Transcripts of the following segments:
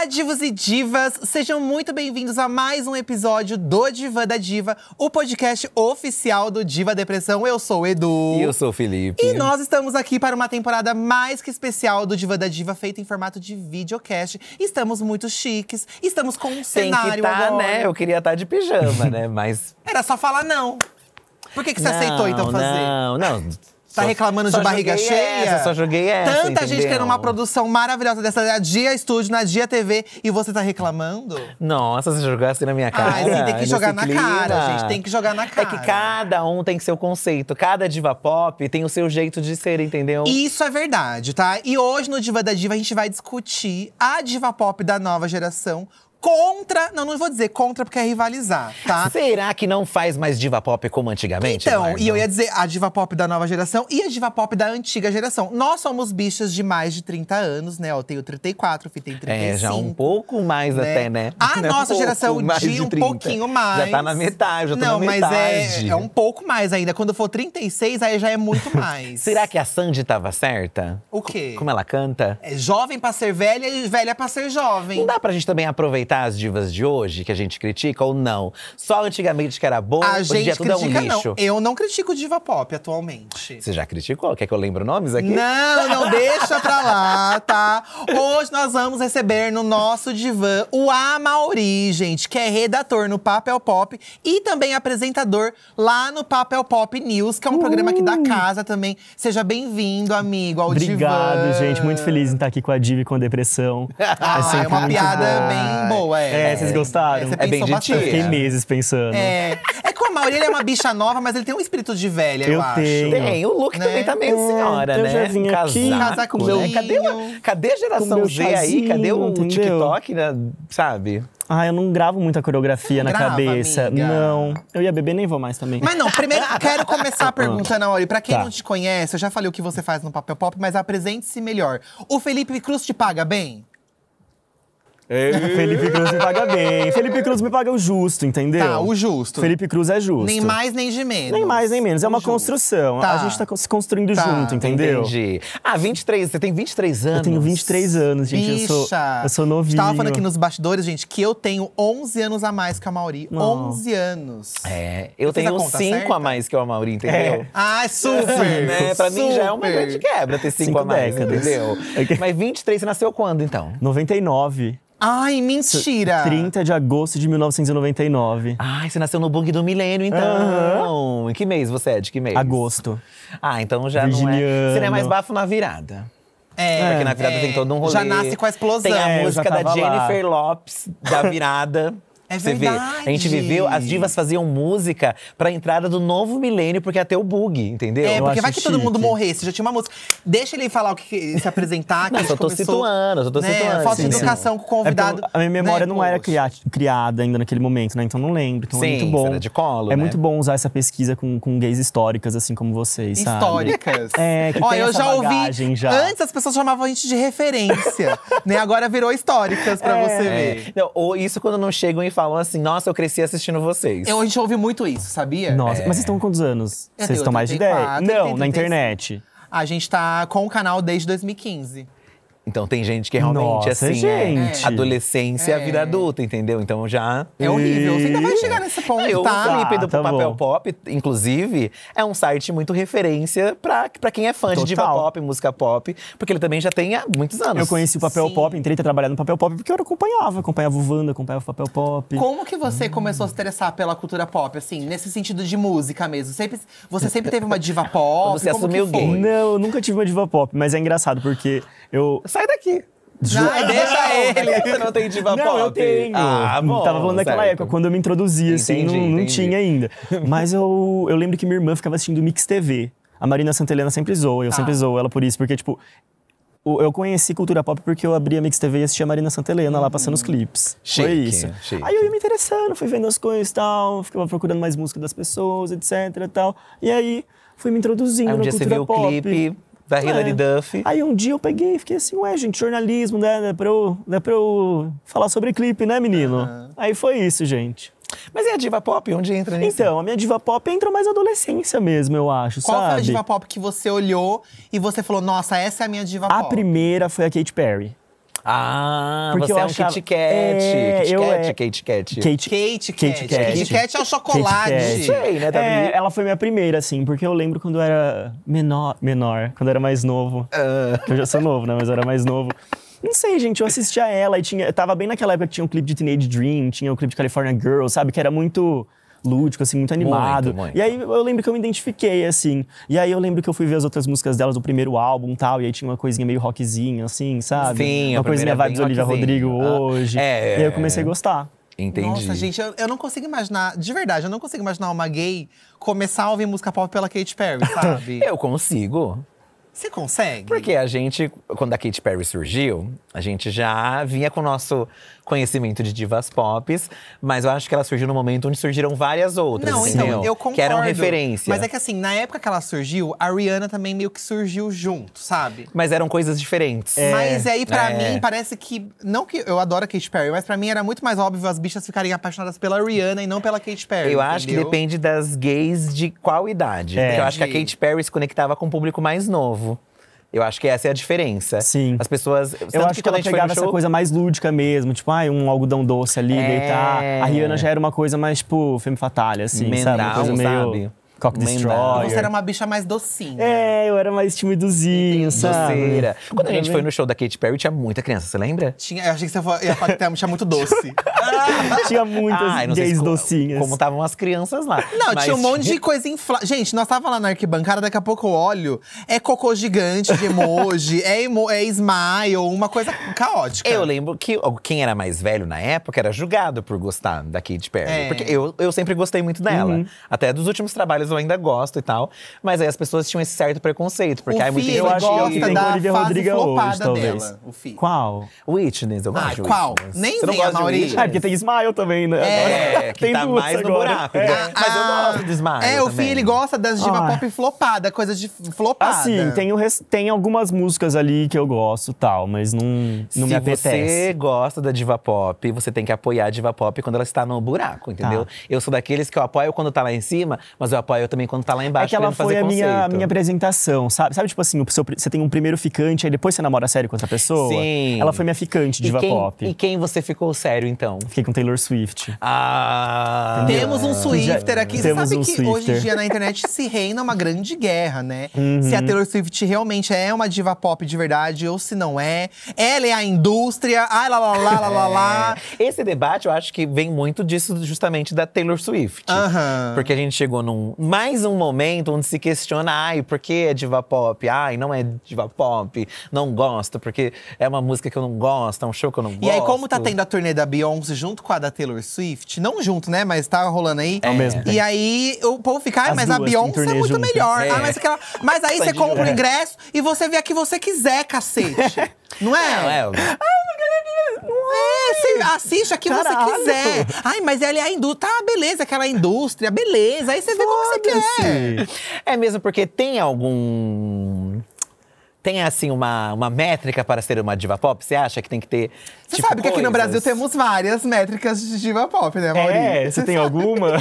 Olá, divos e divas! Sejam muito bem-vindos a mais um episódio do Diva da Diva, o podcast oficial do Diva Depressão. Eu sou o Edu. E eu sou o Felipe. E nós estamos aqui para uma temporada mais que especial do Diva da Diva, feita em formato de videocast. Estamos muito chiques, estamos com um Tem cenário que tá, né? agora. né? Eu queria estar tá de pijama, né? Mas… Era só falar não. Por que, que você não, aceitou, então, fazer? Não, não… Tá só, reclamando só de barriga cheia? Essa, só joguei essa. Tanta entendeu? gente querendo uma produção maravilhosa dessa da Dia Estúdio, na Dia TV, e você tá reclamando? Nossa, você jogou assim na minha ah, cara. Ah, tem que jogar na clima. cara, gente. Tem que jogar na cara. É que cada um tem seu conceito. Cada diva pop tem o seu jeito de ser, entendeu? Isso é verdade, tá? E hoje no Diva da Diva a gente vai discutir a diva pop da nova geração contra. Não, não vou dizer contra porque é rivalizar, tá? Será que não faz mais diva pop como antigamente? Então, Eduardo? e eu ia dizer a diva pop da nova geração e a diva pop da antiga geração. Nós somos bichas de mais de 30 anos, né? Eu tenho 34, o Fih tem 35. É, já um pouco mais né? até, né? A não nossa é um geração de, de um pouquinho mais. Já tá na metade, já tá não, na metade. Não, mas é, é um pouco mais ainda. Quando for 36, aí já é muito mais. Será que a Sandy tava certa? O quê? como ela canta? É jovem pra ser velha e velha pra ser jovem. Não dá pra gente também aproveitar aceitar tá as divas de hoje, que a gente critica ou não? Só antigamente que era bom, a hoje em dia tudo é um lixo. Não. Eu não critico diva pop atualmente. Você já criticou? Quer que eu lembre nomes aqui? Não, não deixa pra lá, tá? Hoje nós vamos receber no nosso divã o Amaury, gente, que é redator no Papel Pop e também apresentador lá no Papel Pop News, que é um uh. programa aqui da uh! casa também. Seja bem-vindo, amigo, ao Obrigado, divã. gente. Muito feliz em estar aqui com a Diva e com a depressão. Ah, é, é uma piada bem boa boa, é. É, né? vocês gostaram? É, você bem de bastante. tia. Eu fiquei meses pensando. É. É que o Amaury, ele é uma bicha nova, mas ele tem um espírito de velha, eu, eu acho. Tenho. Tem, o look né? também tá meio é, senhora, né? Já vim aqui. com meu, cadê, a, cadê a geração Z aí? Cadê o, o TikTok, né? sabe? Ah, eu não gravo muita coreografia não na grava, cabeça. Amiga. Não. Eu ia beber, nem vou mais também. Mas não, primeiro quero começar a pergunta, Ana ah. Pra quem tá. não te conhece, eu já falei o que você faz no Papel Pop, mas apresente-se melhor. O Felipe Cruz te paga bem? É. Felipe Cruz me paga bem. Felipe Cruz me paga o justo, entendeu? Tá, o justo. Felipe Cruz é justo. Nem mais, nem de menos. Nem mais, nem menos. É uma justo. construção. Tá. A gente tá se construindo tá. junto, entendeu? Entendi. Ah, 23. Você tem 23 anos? Eu tenho 23 anos, gente. Bicha. Eu sou, eu sou novinho. Estava falando aqui nos bastidores, gente, que eu tenho 11 anos a mais que a Mauri. Não. 11 anos. É. Eu tenho 5 a, mais que a Mauri, entendeu? É. Ah, é assim, super! É, né? Pra super. mim já é uma grande quebra ter 5 a mais, décadas. entendeu? É Mas 23, você nasceu quando, então? 99. Ai, mentira! 30 de agosto de 1999. Ai, você nasceu no bug do milênio, então. Uhum. Em que mês você é? De que mês? Agosto. Ah, então já Virginiano. não é. Você não é mais bafo na virada. É, é Porque na virada é. tem todo um rolê. Já nasce com a explosão. Tem a é, música da Jennifer Lopes, da virada. É Você vê, a gente viveu, as divas faziam música pra entrada do novo milênio, porque até o bug, entendeu? É, porque vai que todo mundo morresse, já tinha uma música. Deixa ele falar o que, se apresentar, que Não, a só gente tô começou, situando, só tô né, situando. Falta de educação com o convidado. É a minha né, memória né, não era criada ainda naquele momento, né? Então não lembro. Então é Sim, muito bom. de colo, É né? muito bom usar essa pesquisa com, com gays históricas, assim como vocês, sabe? Históricas. É, que Ó, tem eu essa já ouvi. já. Antes as pessoas chamavam a gente de referência, né? Agora virou históricas pra é. você é. ver. Não, ou isso quando não chegam e falam assim: nossa, eu cresci assistindo vocês. Eu, a gente ouve muito isso, sabia? Nossa, é. mas vocês estão é. com quantos anos? Eu vocês estão mais de 10? Não, na internet. A gente tá com o canal desde 2015. Então tem gente que é realmente, Nossa, assim, é gente. é adolescência, é. vida adulta, entendeu? Então já. É horrível. Você ainda vai chegar nesse ponto. É, eu, tá, o Felipe do tá Papel bom. Pop, inclusive, é um site muito referência pra, pra quem é fã Total. de diva pop, música pop, porque ele também já tem há muitos anos. Eu conheci o Papel Sim. Pop, entrei a trabalhar no Papel Pop porque eu acompanhava, acompanhava o Wanda, acompanhava o Papel Pop. Como que você hum. começou a se interessar pela cultura pop, assim, nesse sentido de música mesmo? Sempre, você sempre teve uma diva pop? Você assumiu gay? Não, eu nunca tive uma diva pop, mas é engraçado porque. Eu. Sai daqui! Ju... Não, deixa ele, você não tem diva não, pop. eu tenho. Ah, hum, bom, Tava falando daquela época, quando eu me introduzia, assim, não, não tinha ainda. Mas eu, eu lembro que minha irmã ficava assistindo Mix TV. A Marina Santelena sempre zoa, eu ah. sempre zoo ela por isso, porque, tipo, eu conheci cultura pop porque eu abri a Mix TV e assistia a Marina Santelena uhum. lá passando os hum. clipes. Chique, Foi isso. Chique. Aí eu ia me interessando, fui vendo as coisas e tal, ficava procurando mais música das pessoas, etc e tal. E aí fui me introduzindo aí um na dia cultura você viu pop. O clipe da Hilary é. Duff. Aí um dia eu peguei e fiquei assim, ué, gente, jornalismo, né? Dá é pra eu, dá é pra eu falar sobre clipe, né, menino? Uhum. Aí foi isso, gente. Mas e a diva pop? Onde entra nisso? Então, a minha diva pop entra mais adolescência mesmo, eu acho, Qual sabe? Qual foi a diva pop que você olhou e você falou, nossa, essa é a minha diva a pop? A primeira foi a Katy Perry. Ah, Porque você é um achava... Kit Kat. É, Kit Kat, é- Kit Kate Kat. Kate, Kate, Kate Kat. Kit Kat é o chocolate. Kate Sei, né, é, ela foi minha primeira, assim, porque eu lembro quando eu era menor, menor quando eu era mais novo. Uh. eu já sou novo, né, mas eu era mais novo. Não sei, gente, eu assistia ela e tinha, tava bem naquela época que tinha um clipe de Teenage Dream, tinha o um clipe de California Girls, sabe? Que era muito lúdico, assim, muito animado. Muito, muito. E aí eu lembro que eu me identifiquei, assim. E aí eu lembro que eu fui ver as outras músicas delas do primeiro álbum tal, e aí tinha uma coisinha meio rockzinha, assim, sabe? Sim, Uma coisinha é vibe Olivia Rodrigo ah, hoje. É, e aí eu comecei a gostar. Entendi. Nossa, gente, eu, eu, não consigo imaginar, de verdade, eu não consigo imaginar uma gay começar a ouvir música pop pela Katy Perry, sabe? eu consigo. Você consegue? Porque a gente, quando a Katy Perry surgiu, a gente já vinha com o nosso conhecimento de divas pop, mas eu acho que ela surgiu no momento onde surgiram várias outras. Não, então, entendeu? então, eu concordo. Que eram referência. Mas é que assim, na época que ela surgiu, a Rihanna também meio que surgiu junto, sabe? Mas eram coisas diferentes. É. Mas aí, pra é. mim, parece que. Não que eu adoro a Katy Perry, mas pra mim era muito mais óbvio as bichas ficarem apaixonadas pela Rihanna e não pela Katy Perry. Eu entendeu? acho que depende das gays de qual idade. É. Eu acho que a Katy Perry se conectava com o público mais novo. Eu acho que essa é a diferença. Sim. As pessoas. Eu acho que, que ela pegava show... essa coisa mais lúdica mesmo, tipo, ai, ah, um algodão doce ali, é... deitar. A Rihanna já era uma coisa mais, tipo, femme fatale, assim, Mental, sabe? Uma coisa meio. Sabe? Cock Destroyer. Você era uma bicha mais docinha. É, eu era mais timidozinho, sabe? Doceira. Quando a gente foi no show da Katy Perry, tinha muita criança, você lembra? Tinha, eu achei que você ia falar que tinha muito doce. tinha muitas Ai, gays como, docinhas. Como estavam as crianças lá. Não, Mas tinha um monte de coisa inflada. Gente, nós tava lá na arquibancada, daqui a pouco eu olho, é cocô gigante de emoji, é, emo, é smile, uma coisa caótica. Eu lembro que quem era mais velho na época era julgado por gostar da Katy Perry. É. Porque eu, eu sempre gostei muito dela. Uhum. Até dos últimos trabalhos eu ainda gosto e tal. Mas aí as pessoas tinham esse certo preconceito, porque o aí muito Eu acho gosta que tem da Olivia Rodrigo hoje, talvez. Dela, o Fih. Qual? Witness, eu gosto ah, qual? Nem Você vem a Maurício. É, porque tem Smile também, né? É, tá tem tá mais agora. no buraco. É. Né? Mas eu gosto de Smile É, o Fih, ele gosta das diva ah. pop flopada, coisas de flopada. Assim, tem, o res... tem algumas músicas ali que eu gosto tal, mas não, não me apetece. Se você gosta da diva pop, você tem que apoiar a diva pop quando ela está no buraco, entendeu? Tá. Eu sou daqueles que eu apoio quando tá lá em cima, mas eu apoio eu também, quando tá lá embaixo, é que ela foi a minha, minha apresentação, sabe? Sabe, tipo assim, o seu, você tem um primeiro ficante, aí depois você namora sério com outra pessoa? Sim. Ela foi minha ficante, diva pop. E quem você ficou sério, então? Fiquei com Taylor Swift. Ah! Entendeu? Temos um é. Swifter aqui. Você sabe um que Swifter. hoje em dia na internet se reina uma grande guerra, né? Uhum. Se a Taylor Swift realmente é uma diva pop de verdade ou se não é. Ela é a indústria, ai lá lá lá lá lá lá. É. Esse debate, eu acho que vem muito disso justamente da Taylor Swift. Uhum. Porque a gente chegou num, mais um momento onde se questiona, ai, por que é diva pop? Ai, não é diva pop, não gosto, porque é uma música que eu não gosto, é um show que eu não gosto. E aí, como tá tendo a turnê da Beyoncé junto com a da Taylor Swift, não junto, né, mas tá rolando aí. é. mesmo E aí, o povo fica, ai, mas a Beyoncé é muito junto. melhor. É. Ah, mas, aquela... mas aí você compra o ingresso e você vê a que você quiser, cacete. não é? Não é, eu... É, você assiste a que Caralho. você quiser. Ai, mas ela é a indústria. Tá, beleza, aquela indústria, beleza. Aí você vê como você é. é mesmo porque tem algum tem assim uma, uma métrica para ser uma diva pop? Você acha que tem que ter você tipo sabe que aqui no Brasil temos várias métricas de diva pop, né, Mauri? É, você tem alguma?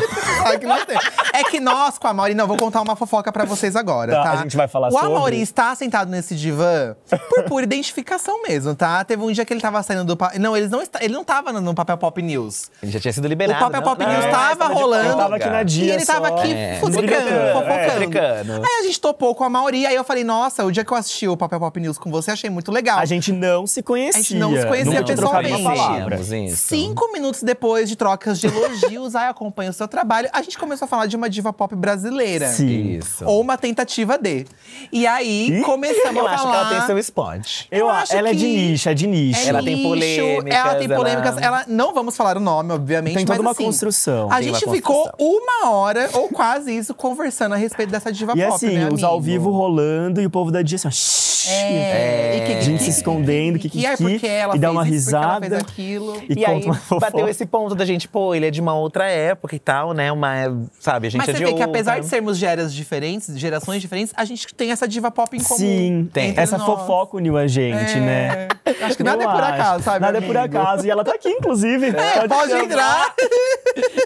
é, que nós temos. é que nós, com a Mauri, não, vou contar uma fofoca pra vocês agora, tá? tá? A gente vai falar o sobre. O Mauri está sentado nesse divã por pura identificação mesmo, tá? Teve um dia que ele tava saindo do. Pa... Não, eles não está... ele não tava no papel Pop News. Ele já tinha sido liberado. O papel não, né? Pop não, News estava é, tava rolando. Ele tava aqui na dia. E ele tava aqui é, futricando, é, fofocando. É, aí a gente topou com a Mauri, aí eu falei, nossa, o dia que eu assisti o papel Pop News com você, achei muito legal. A gente não se conhecia. A gente não se conhecia trocado uma palavra. Cinco minutos depois de trocas de elogios, ai, acompanha o seu trabalho, a gente começou a falar de uma diva pop brasileira. Sim. Isso. Ou uma tentativa de. E aí, começamos a falar… Eu acho que ela tem seu spot. Eu, eu acho Ela é de nicho, é de nicho. É ela tem polêmicas. Ela tem polêmicas. Ela... ela… Não vamos falar o nome, obviamente, Tem toda mas, uma assim, construção. A gente uma ficou construção. uma hora, ou quase isso, conversando a respeito dessa diva e pop, assim, né, os ao vivo rolando e o povo da dia assim… Ó, é. É. E que, que, gente que, se escondendo, que, que, que, que, é porque ela e dá uma risada pesada. Ela fez aquilo. E, e aí bateu esse ponto da gente, pô, ele é de uma outra época e tal, né? Uma, sabe, a gente Mas é você de vê outra. que apesar de sermos gerações diferentes, gerações diferentes, a gente tem essa diva pop em comum. Sim, tem. Essa nós. fofoca uniu a gente, né? é. né? Acho que nada Eu é por acaso, sabe? Nada amigo? é por acaso. E ela tá aqui, inclusive. É, pode entrar.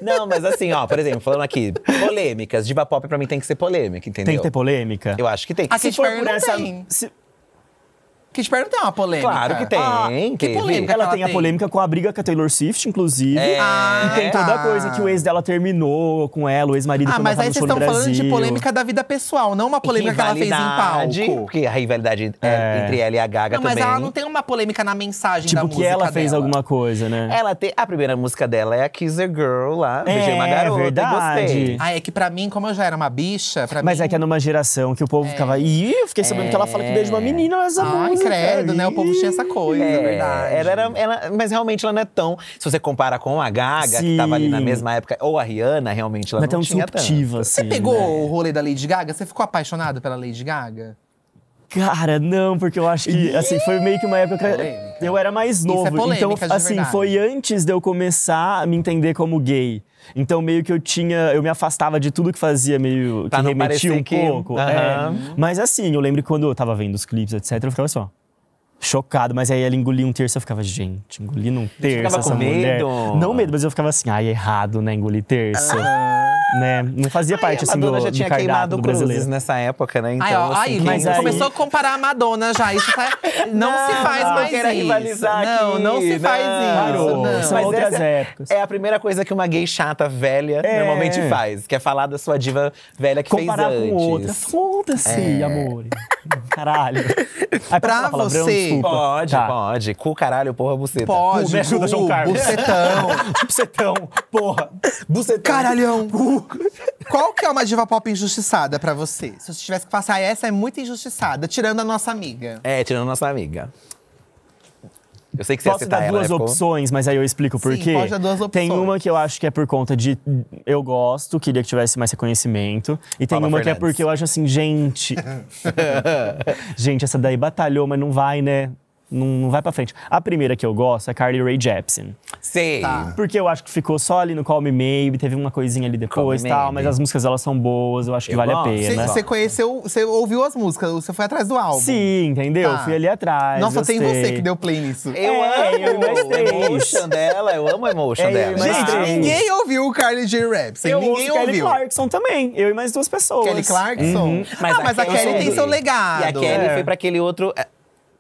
Não, mas assim, ó, por exemplo, falando aqui, polêmicas. Diva pop pra mim tem que ser polêmica, entendeu? Tem que ter polêmica? Eu acho que tem. A se for Perry não essa, tem. Se, que Perry não tem uma polêmica. Claro que tem. Ah, que teve. polêmica ela, ela tem, a polêmica com a briga com a Taylor Swift, inclusive. É. Ah, e tem toda a é. coisa que o ex dela terminou com ela, o ex-marido Ah, mas aí vocês estão falando de polêmica da vida pessoal, não uma polêmica que ela fez em palco. Porque a rivalidade é, é, entre ela e a Gaga não, também. Mas ela não tem uma polêmica na mensagem tipo da música Tipo que ela fez dela. alguma coisa, né? Ela tem… A primeira música dela é a Kisser Girl lá, é, uma Garota, verdade. gostei. Ah, é que pra mim, como eu já era uma bicha… mas mim... é que é numa geração que o povo é. ficava… Ih, eu fiquei sabendo que ela fala que beija uma menina nessa música credo, né? O povo tinha essa coisa, é, é, verdade. Ela era, ela, mas realmente ela não é tão. Se você compara com a Gaga, Sim. que tava ali na mesma época, ou a Rihanna, realmente ela é não, não é tão tinha subtiva, tanto. Assim, você pegou né? o rolê da Lady Gaga? Você ficou apaixonado pela Lady Gaga? Cara, não, porque eu acho que assim foi meio que uma época eu era mais é novo, então, é então assim foi antes de eu começar a me entender como gay. Então meio que eu tinha, eu me afastava de tudo que fazia meio pra que remetia um que... pouco. Uhum. É. Mas assim, eu lembro que quando eu tava vendo os clipes, etc, eu ficava assim, ó chocado, mas aí ela engolia um terço, eu ficava, gente, engolindo um terço essa mulher. Medo. Não medo, mas eu ficava assim, ai, errado, né, engolir terço. Ah. Né? Não fazia ai, parte, assim, do, do cardápio queimado do brasileiro. nessa época, né? Então, ai, ó, assim, ai, mas aí... começou a comparar a Madonna já. Isso tá... não, não, se faz não, mais isso. Rivalizar não, aqui. não se não, faz isso. Não. São mas outras épocas. É a primeira coisa que uma gay chata velha é. normalmente faz. Que é falar da sua diva velha que comparar fez antes. Comparar com outra. Foda-se, é. amor. Caralho. Aí, pra, pra você desculpa. Pode, tá. pode. Cu, caralho, porra, buceta. Pode. Cu, me ajuda, cu, João Bucetão. bucetão, porra. Bucetão. Caralhão. Qual que é uma diva pop injustiçada pra você? Se você tivesse que passar essa, é muito injustiçada. Tirando a nossa amiga. É, tirando a nossa amiga. Eu sei que você Posso dar duas né? opções, mas aí eu explico por quê. pode dar duas opções. Tem uma que eu acho que é por conta de eu gosto, queria que tivesse mais reconhecimento. E tem uma que é porque eu acho assim, gente. gente, essa daí batalhou, mas não vai, né? não, não vai para frente. A primeira que eu gosto é Carly Rae Jepsen. Sei. Tá. Porque eu acho que ficou só ali no Call Me Maybe, teve uma coisinha ali depois e tal, mas as músicas elas são boas, eu acho que eu vale gosto. a pena. Você conheceu, você ouviu as músicas, você foi atrás do álbum. Sim, entendeu? Tá. Fui ali atrás. Nossa, tem você que deu play nisso. Eu é, amo eu a emotion dela, eu amo a emotion é, dela. Gente, ah. ninguém ouviu o Carly J. Raps. Eu ninguém ouço ouviu. Kelly Clarkson também, eu e mais duas pessoas. Kelly Clarkson? Uhum. Mas, ah, a mas a Kelly, tem seu legado. E a Kelly é. foi pra aquele outro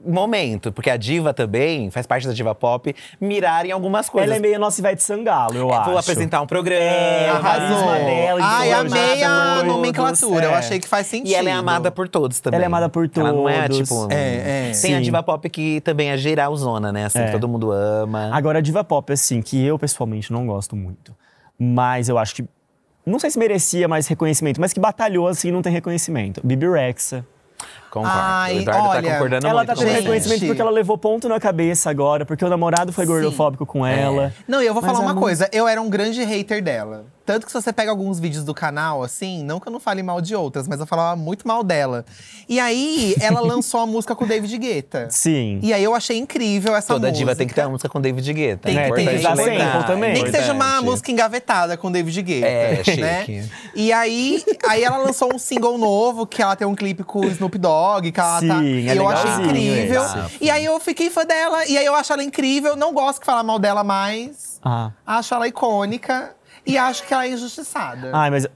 momento, porque a diva também, faz parte da diva pop, mirar em algumas coisas. Ela é meio nossa Ivete Sangalo, eu é, acho. Vou apresentar um programa. É, arrasou. Dela, Ai, amei a nomenclatura, é. eu achei que faz sentido. E ela é amada por todos também. Ela é amada por todos. Ela não é, tipo… É, é. Tem Sim. a diva pop que também é geralzona, né, assim, é. todo mundo ama. Agora, a diva pop, assim, que eu pessoalmente não gosto muito, mas eu acho que… Não sei se merecia mais reconhecimento, mas que batalhou, assim, não tem reconhecimento. Bibi Rexa. Concordo. Ai, o Eduardo tá olha, tá concordando ela muito. tá tendo reconhecimento porque ela levou ponto na cabeça agora, porque o namorado foi gordofóbico Sim. com é. ela. Não, e eu vou Mas falar é uma coisa. Eu era um grande hater dela. Tanto que se você pega alguns vídeos do canal, assim, não que eu não fale mal de outras, mas eu falava muito mal dela. E aí, ela lançou a música com o David Guetta. Sim. E aí eu achei incrível essa Toda música. Toda diva tem que ter uma música com o David Guetta. Tem né? que ter. Tá sample também. Nem que seja uma música engavetada com o David Guetta. É, né? chique. E aí, aí ela lançou um single novo, que ela tem um clipe com o Snoop Dogg, que ela tá- Sim, tá. É e eu achei incrível. Esse. E aí eu fiquei fã dela, e aí eu acho ela incrível. Não gosto que falar mal dela mais. Ah. Acho ela icônica. E acho que ela é injustiçada. Ai, mas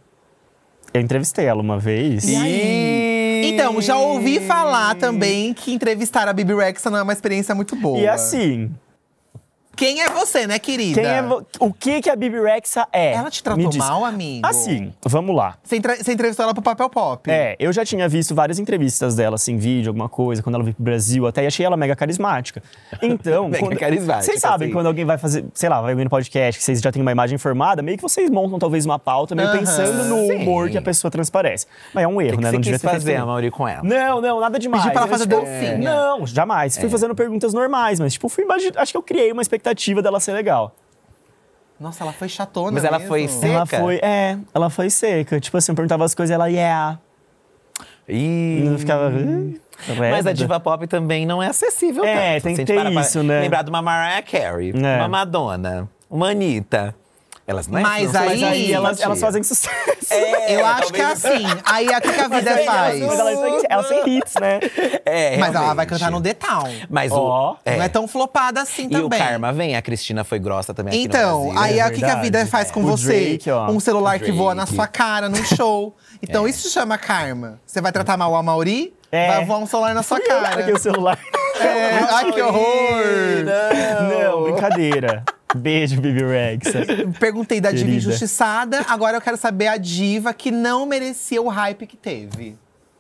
eu entrevistei ela uma vez. E aí? Então, já ouvi falar também que entrevistar a Bibi Rexa não é uma experiência muito boa. E assim, quem é você, né, querida? Quem é O que que a Bibi Rexa é? Ela te tratou diz... mal, amigo? Assim, vamos lá. Você, entre... você, entrevistou ela pro Papel Pop. É, eu já tinha visto várias entrevistas dela, assim, vídeo, alguma coisa, quando ela veio pro Brasil, até e achei ela mega carismática. Então… mega quando... carismática, Vocês sabem, assim. quando alguém vai fazer, sei lá, vai vir no podcast, que vocês já têm uma imagem formada, meio que vocês montam talvez uma pauta, meio uh -huh. pensando no Sim. humor que a pessoa transparece. Mas é um erro, que que né? Não devia ter fazer, feito. Mauri, com ela? Não, não, nada demais. Pedir pra ela fazer é. dancinha. Não, jamais. É. Fui fazendo perguntas normais, mas tipo, fui acho que eu criei uma expectativa expectativa dela ser legal. Nossa, ela foi chatona. Mas ela mesmo. foi seca? Ela foi, é, ela foi seca. Tipo assim, eu perguntava as coisas e ela, yeah. Ih. E ficava. Mas a diva pop também não é acessível. É, tanto. tem que ter isso, né? Lembrar de uma Mariah Carey, é. uma Madonna, uma Anitta. Elas não é Mas não, aí, aí elas, elas, fazem sucesso. É, eu acho que é assim. Aí o que, a vida é mas faz? É elas, elas, têm hits, né? É, mas ela vai cantar no The Town. Mas oh. o, é. não é tão flopada assim e também. E o Karma vem, a Cristina foi grossa também Então, aí o que, a vida faz com você? Drake, um celular que voa na sua cara num show. Então isso chama Karma. Você vai tratar mal a Mauri? É. Vai voar um celular na sua cara. Aqui o celular. É. Ai, que horror! Não, não brincadeira. Beijo, Bibi Rex. Perguntei da diva injustiçada, agora eu quero saber a diva que não merecia o hype que teve.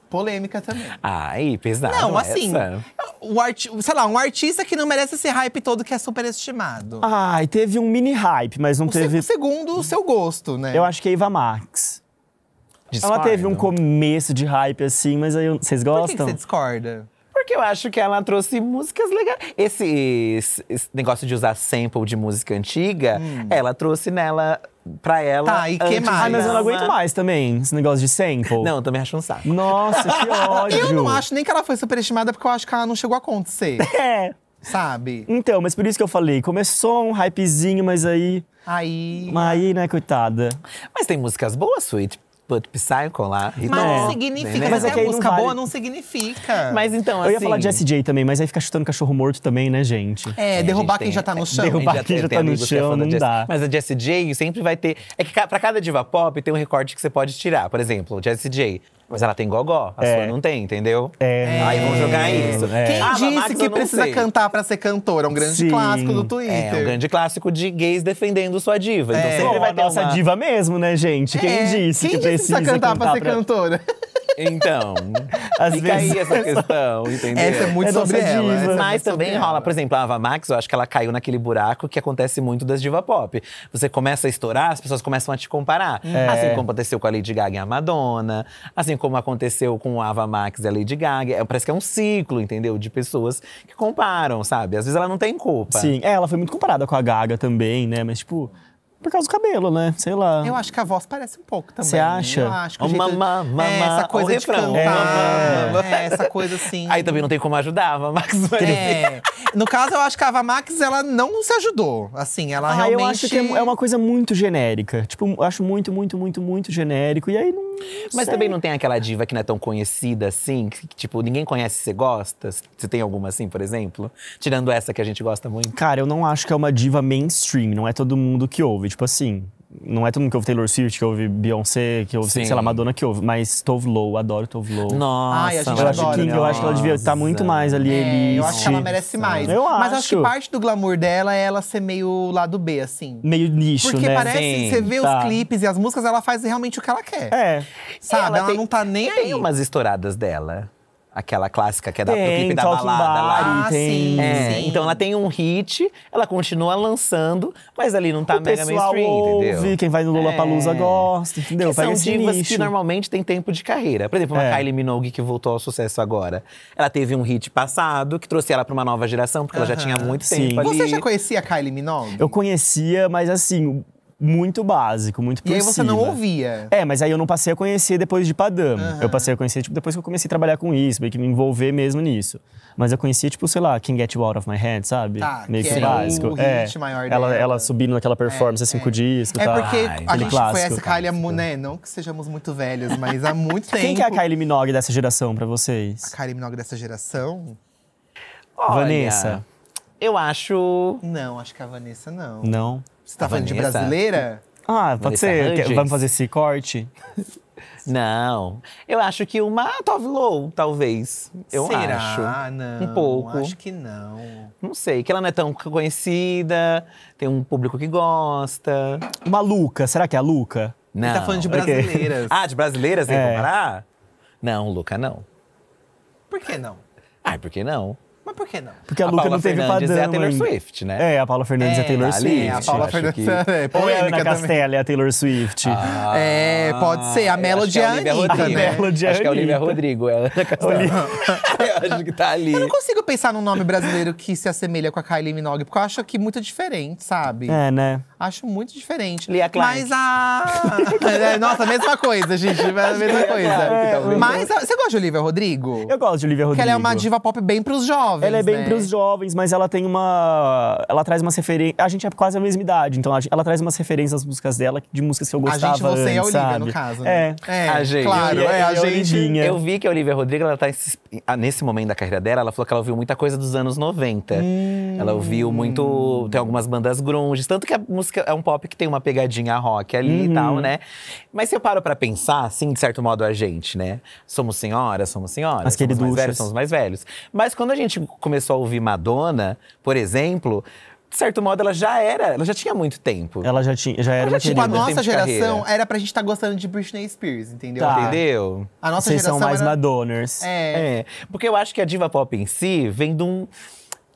Polêmica também. Ai, pesado. Não, assim. Essa. O arti sei lá, um artista que não merece esse hype todo que é superestimado. Ai, teve um mini hype, mas não o teve. segundo o seu gosto, né? Eu acho que é Eva Max. Discordo. Ela teve um começo de hype assim, mas aí vocês gostam? Por que, que você discorda? Porque eu acho que ela trouxe músicas legais. Esse, esse negócio de usar sample de música antiga, hum. ela trouxe nela pra ela. Tá, e que mais? Ah, mas eu não aguento mais também, esse negócio de sample. Não, eu também acho um saco. Nossa, que ódio! Eu não acho nem que ela foi superestimada, porque eu acho que ela não chegou a acontecer. É. Sabe? Então, mas por isso que eu falei, começou um hypezinho, mas aí… Aí… Mas aí, né, coitada. Mas tem músicas boas, Sweet. But Psycho lá. Mas não, não significa. Né? né? Mas é que a música vale. boa não significa. Mas então, assim... Eu ia falar assim- de SJ também, mas aí fica chutando cachorro morto também, né, gente? É, é derrubar quem tem, já tá no chão. Derrubar quem já tá no chão, tá é não dá. Mas a de SJ sempre vai ter… É que pra cada diva pop tem um recorte que você pode tirar. Por exemplo, de SJ. Mas ela tem gogó, a é. sua não tem, entendeu? É. Aí vamos jogar é. isso. É. Quem ah, disse que precisa sei. cantar pra ser cantora? É um grande Sim. clássico do Twitter. É, um grande clássico de gays defendendo sua diva. Então é. Então sempre vai ter a nossa uma... diva mesmo, né, gente? Quem é, disse Quem que disse precisa, precisa cantar, cantar pra ser pra... cantora? Então, às fica vezes aí essa questão, entendeu? Essa é muito é sobre ela. Diva. Mas é também rola, por exemplo, a Ava Max, eu acho que ela caiu naquele buraco que acontece muito das diva pop. Você começa a estourar, as pessoas começam a te comparar. É. Assim como aconteceu com a Lady Gaga e a Madonna, assim como aconteceu com a Ava Max e a Lady Gaga. É, parece que é um ciclo, entendeu? De pessoas que comparam, sabe? Às vezes ela não tem culpa. Sim, é, ela foi muito comparada com a Gaga também, né? Mas tipo… Por causa do cabelo, né? Sei lá. Eu acho que a voz parece um pouco também. Você acha? Eu acho que o oh, jeito... mamá, mama, é, essa coisa de refrão. cantar. É, é, essa coisa assim. Aí também não tem como ajudar a Max. vai É. No caso, eu acho que a Ava Max, ela não se ajudou. Assim, ela ah, realmente… eu acho que é, é uma coisa muito genérica. Tipo, acho muito, muito, muito, muito genérico. E aí, não Mas sei. também não tem aquela diva que não é tão conhecida assim? Que, tipo, ninguém conhece, você gosta? Você tem alguma assim, por exemplo? Tirando essa que a gente gosta muito. Cara, eu não acho que é uma diva mainstream. Não é todo mundo que ouve ouve, tipo assim, não é todo mundo que ouve Taylor Swift, que ouve Beyoncé, que ouve, Sim. sei lá, Madonna que ouve, mas Tove Low, adoro Tove Low. Nossa, Ai, a gente eu, acho que, eu acho que ela devia estar tá muito mais ali. É, eu acho que ela assim. merece mais. Eu mas acho. acho que parte do glamour dela é ela ser meio lado B, assim. Meio nicho, Porque né? Porque parece, Sim, você vê tá. os clipes e as músicas ela faz realmente o que ela quer. É. Sabe, ela, ela tem, não tá nem aí. Tem umas estouradas dela aquela clássica que é da, tem, clipe da balada lá. Ah, tem. É, sim. Então ela tem um hit, ela continua lançando, mas ali não tá o mega mainstream, ouve, entendeu? Quem vai no Lula é. Palusa é. gosta, entendeu? Que são divas nicho. que normalmente tem tempo de carreira. Por exemplo, uma é. Kylie Minogue que voltou ao sucesso agora. Ela teve um hit passado que trouxe ela para uma nova geração, porque uh -huh. ela já tinha muito sim. tempo ali. Você já conhecia a Kylie Minogue? Eu conhecia, mas assim, muito básico, muito por E aí você cima. não ouvia. É, mas aí eu não passei a conhecer depois de Padam. Uhum. Eu passei a conhecer, tipo, depois que eu comecei a trabalhar com isso, meio que me envolver mesmo nisso. Mas eu conhecia, tipo, sei lá, Can Get You Out of My Head, sabe? Tá, meio que, que básico. O é, maior ela, dela. ela subindo naquela é, performance assim, é, cinco é. dias. É tá. porque Ai, a gente clássico, conhece Kylie né? não que sejamos muito velhos, mas há muito tempo. Quem que é a Kylie Minogue dessa geração pra vocês? A Kylie Minogue dessa geração? Olha, Vanessa. Eu acho. Não, acho que a Vanessa não. Não. Você tá falando de brasileira? Ah, pode Vanessa ser. É- Hudgens. Vamos fazer esse corte? Não. Eu acho que uma Tove Low, talvez. Eu Será? acho. Ah, não. Um pouco. Acho que não. Não sei, que ela não é tão conhecida, tem um público que gosta. Uma Luca, será que é a Luca? Não. Ele tá falando de brasileiras. Okay. ah, de brasileiras, sem é. comparar? Não, Luca, não. Por que não? Ah, por que não? Mas por que não? Porque a, a Luca não teve Fernandes padrão. é a Taylor Swift, né? É, a Paula Fernandes é, é a Taylor ali, Swift. A Paula Fernandes que... é polêmica é Ou a Ana Castelli é a Taylor Swift. Ah, é, pode ser. A Melody é a Anitta. Rodrigo, né? a Melody acho que é a Olivia é Rodrigo. Ela é acho que tá ali. Eu não consigo pensar num nome brasileiro que se assemelha com a Kylie Minogue. Porque eu acho que muito diferente, sabe? É, né? Acho muito diferente. Lia Mas a… É, nossa, mesma coisa, gente. Mesma coisa. É, Mas a... você gosta de Olivia Rodrigo? Eu gosto de Olivia Rodrigo. Porque ela é uma diva pop bem pros jovens jovens. Ela é bem né? para os jovens, mas ela tem uma. Ela traz umas referências. A gente é quase a mesma idade, então ela traz umas referências às músicas dela, de músicas que eu gostava. A gente, você antes, e a Olivia, sabe? no caso. Né? É. é. A gente. Claro, é, a, a gente. Eu vi que a Olivia Rodrigues, ela tá ah, nesse momento da carreira dela, ela falou que ela ouviu muita coisa dos anos 90. Hum. Ela ouviu muito. Tem algumas bandas grunge, tanto que a música é um pop que tem uma pegadinha rock ali uhum. e tal, uhum. né? Mas se eu paro pra pensar, assim, de certo modo, a gente, né? Somos senhoras, somos senhoras. As somos mais velhos, somos mais velhos. Mas quando a gente começou a ouvir Madonna, por exemplo, de certo modo, ela já era, ela já tinha muito tempo. Ela já tinha, já era ela já tinha, tipo, a nossa geração era pra gente estar tá gostando de Britney Spears, entendeu? Tá. Entendeu? A nossa Vocês geração são mais era... Madonners. É. é. Porque eu acho que a diva pop em si vem de um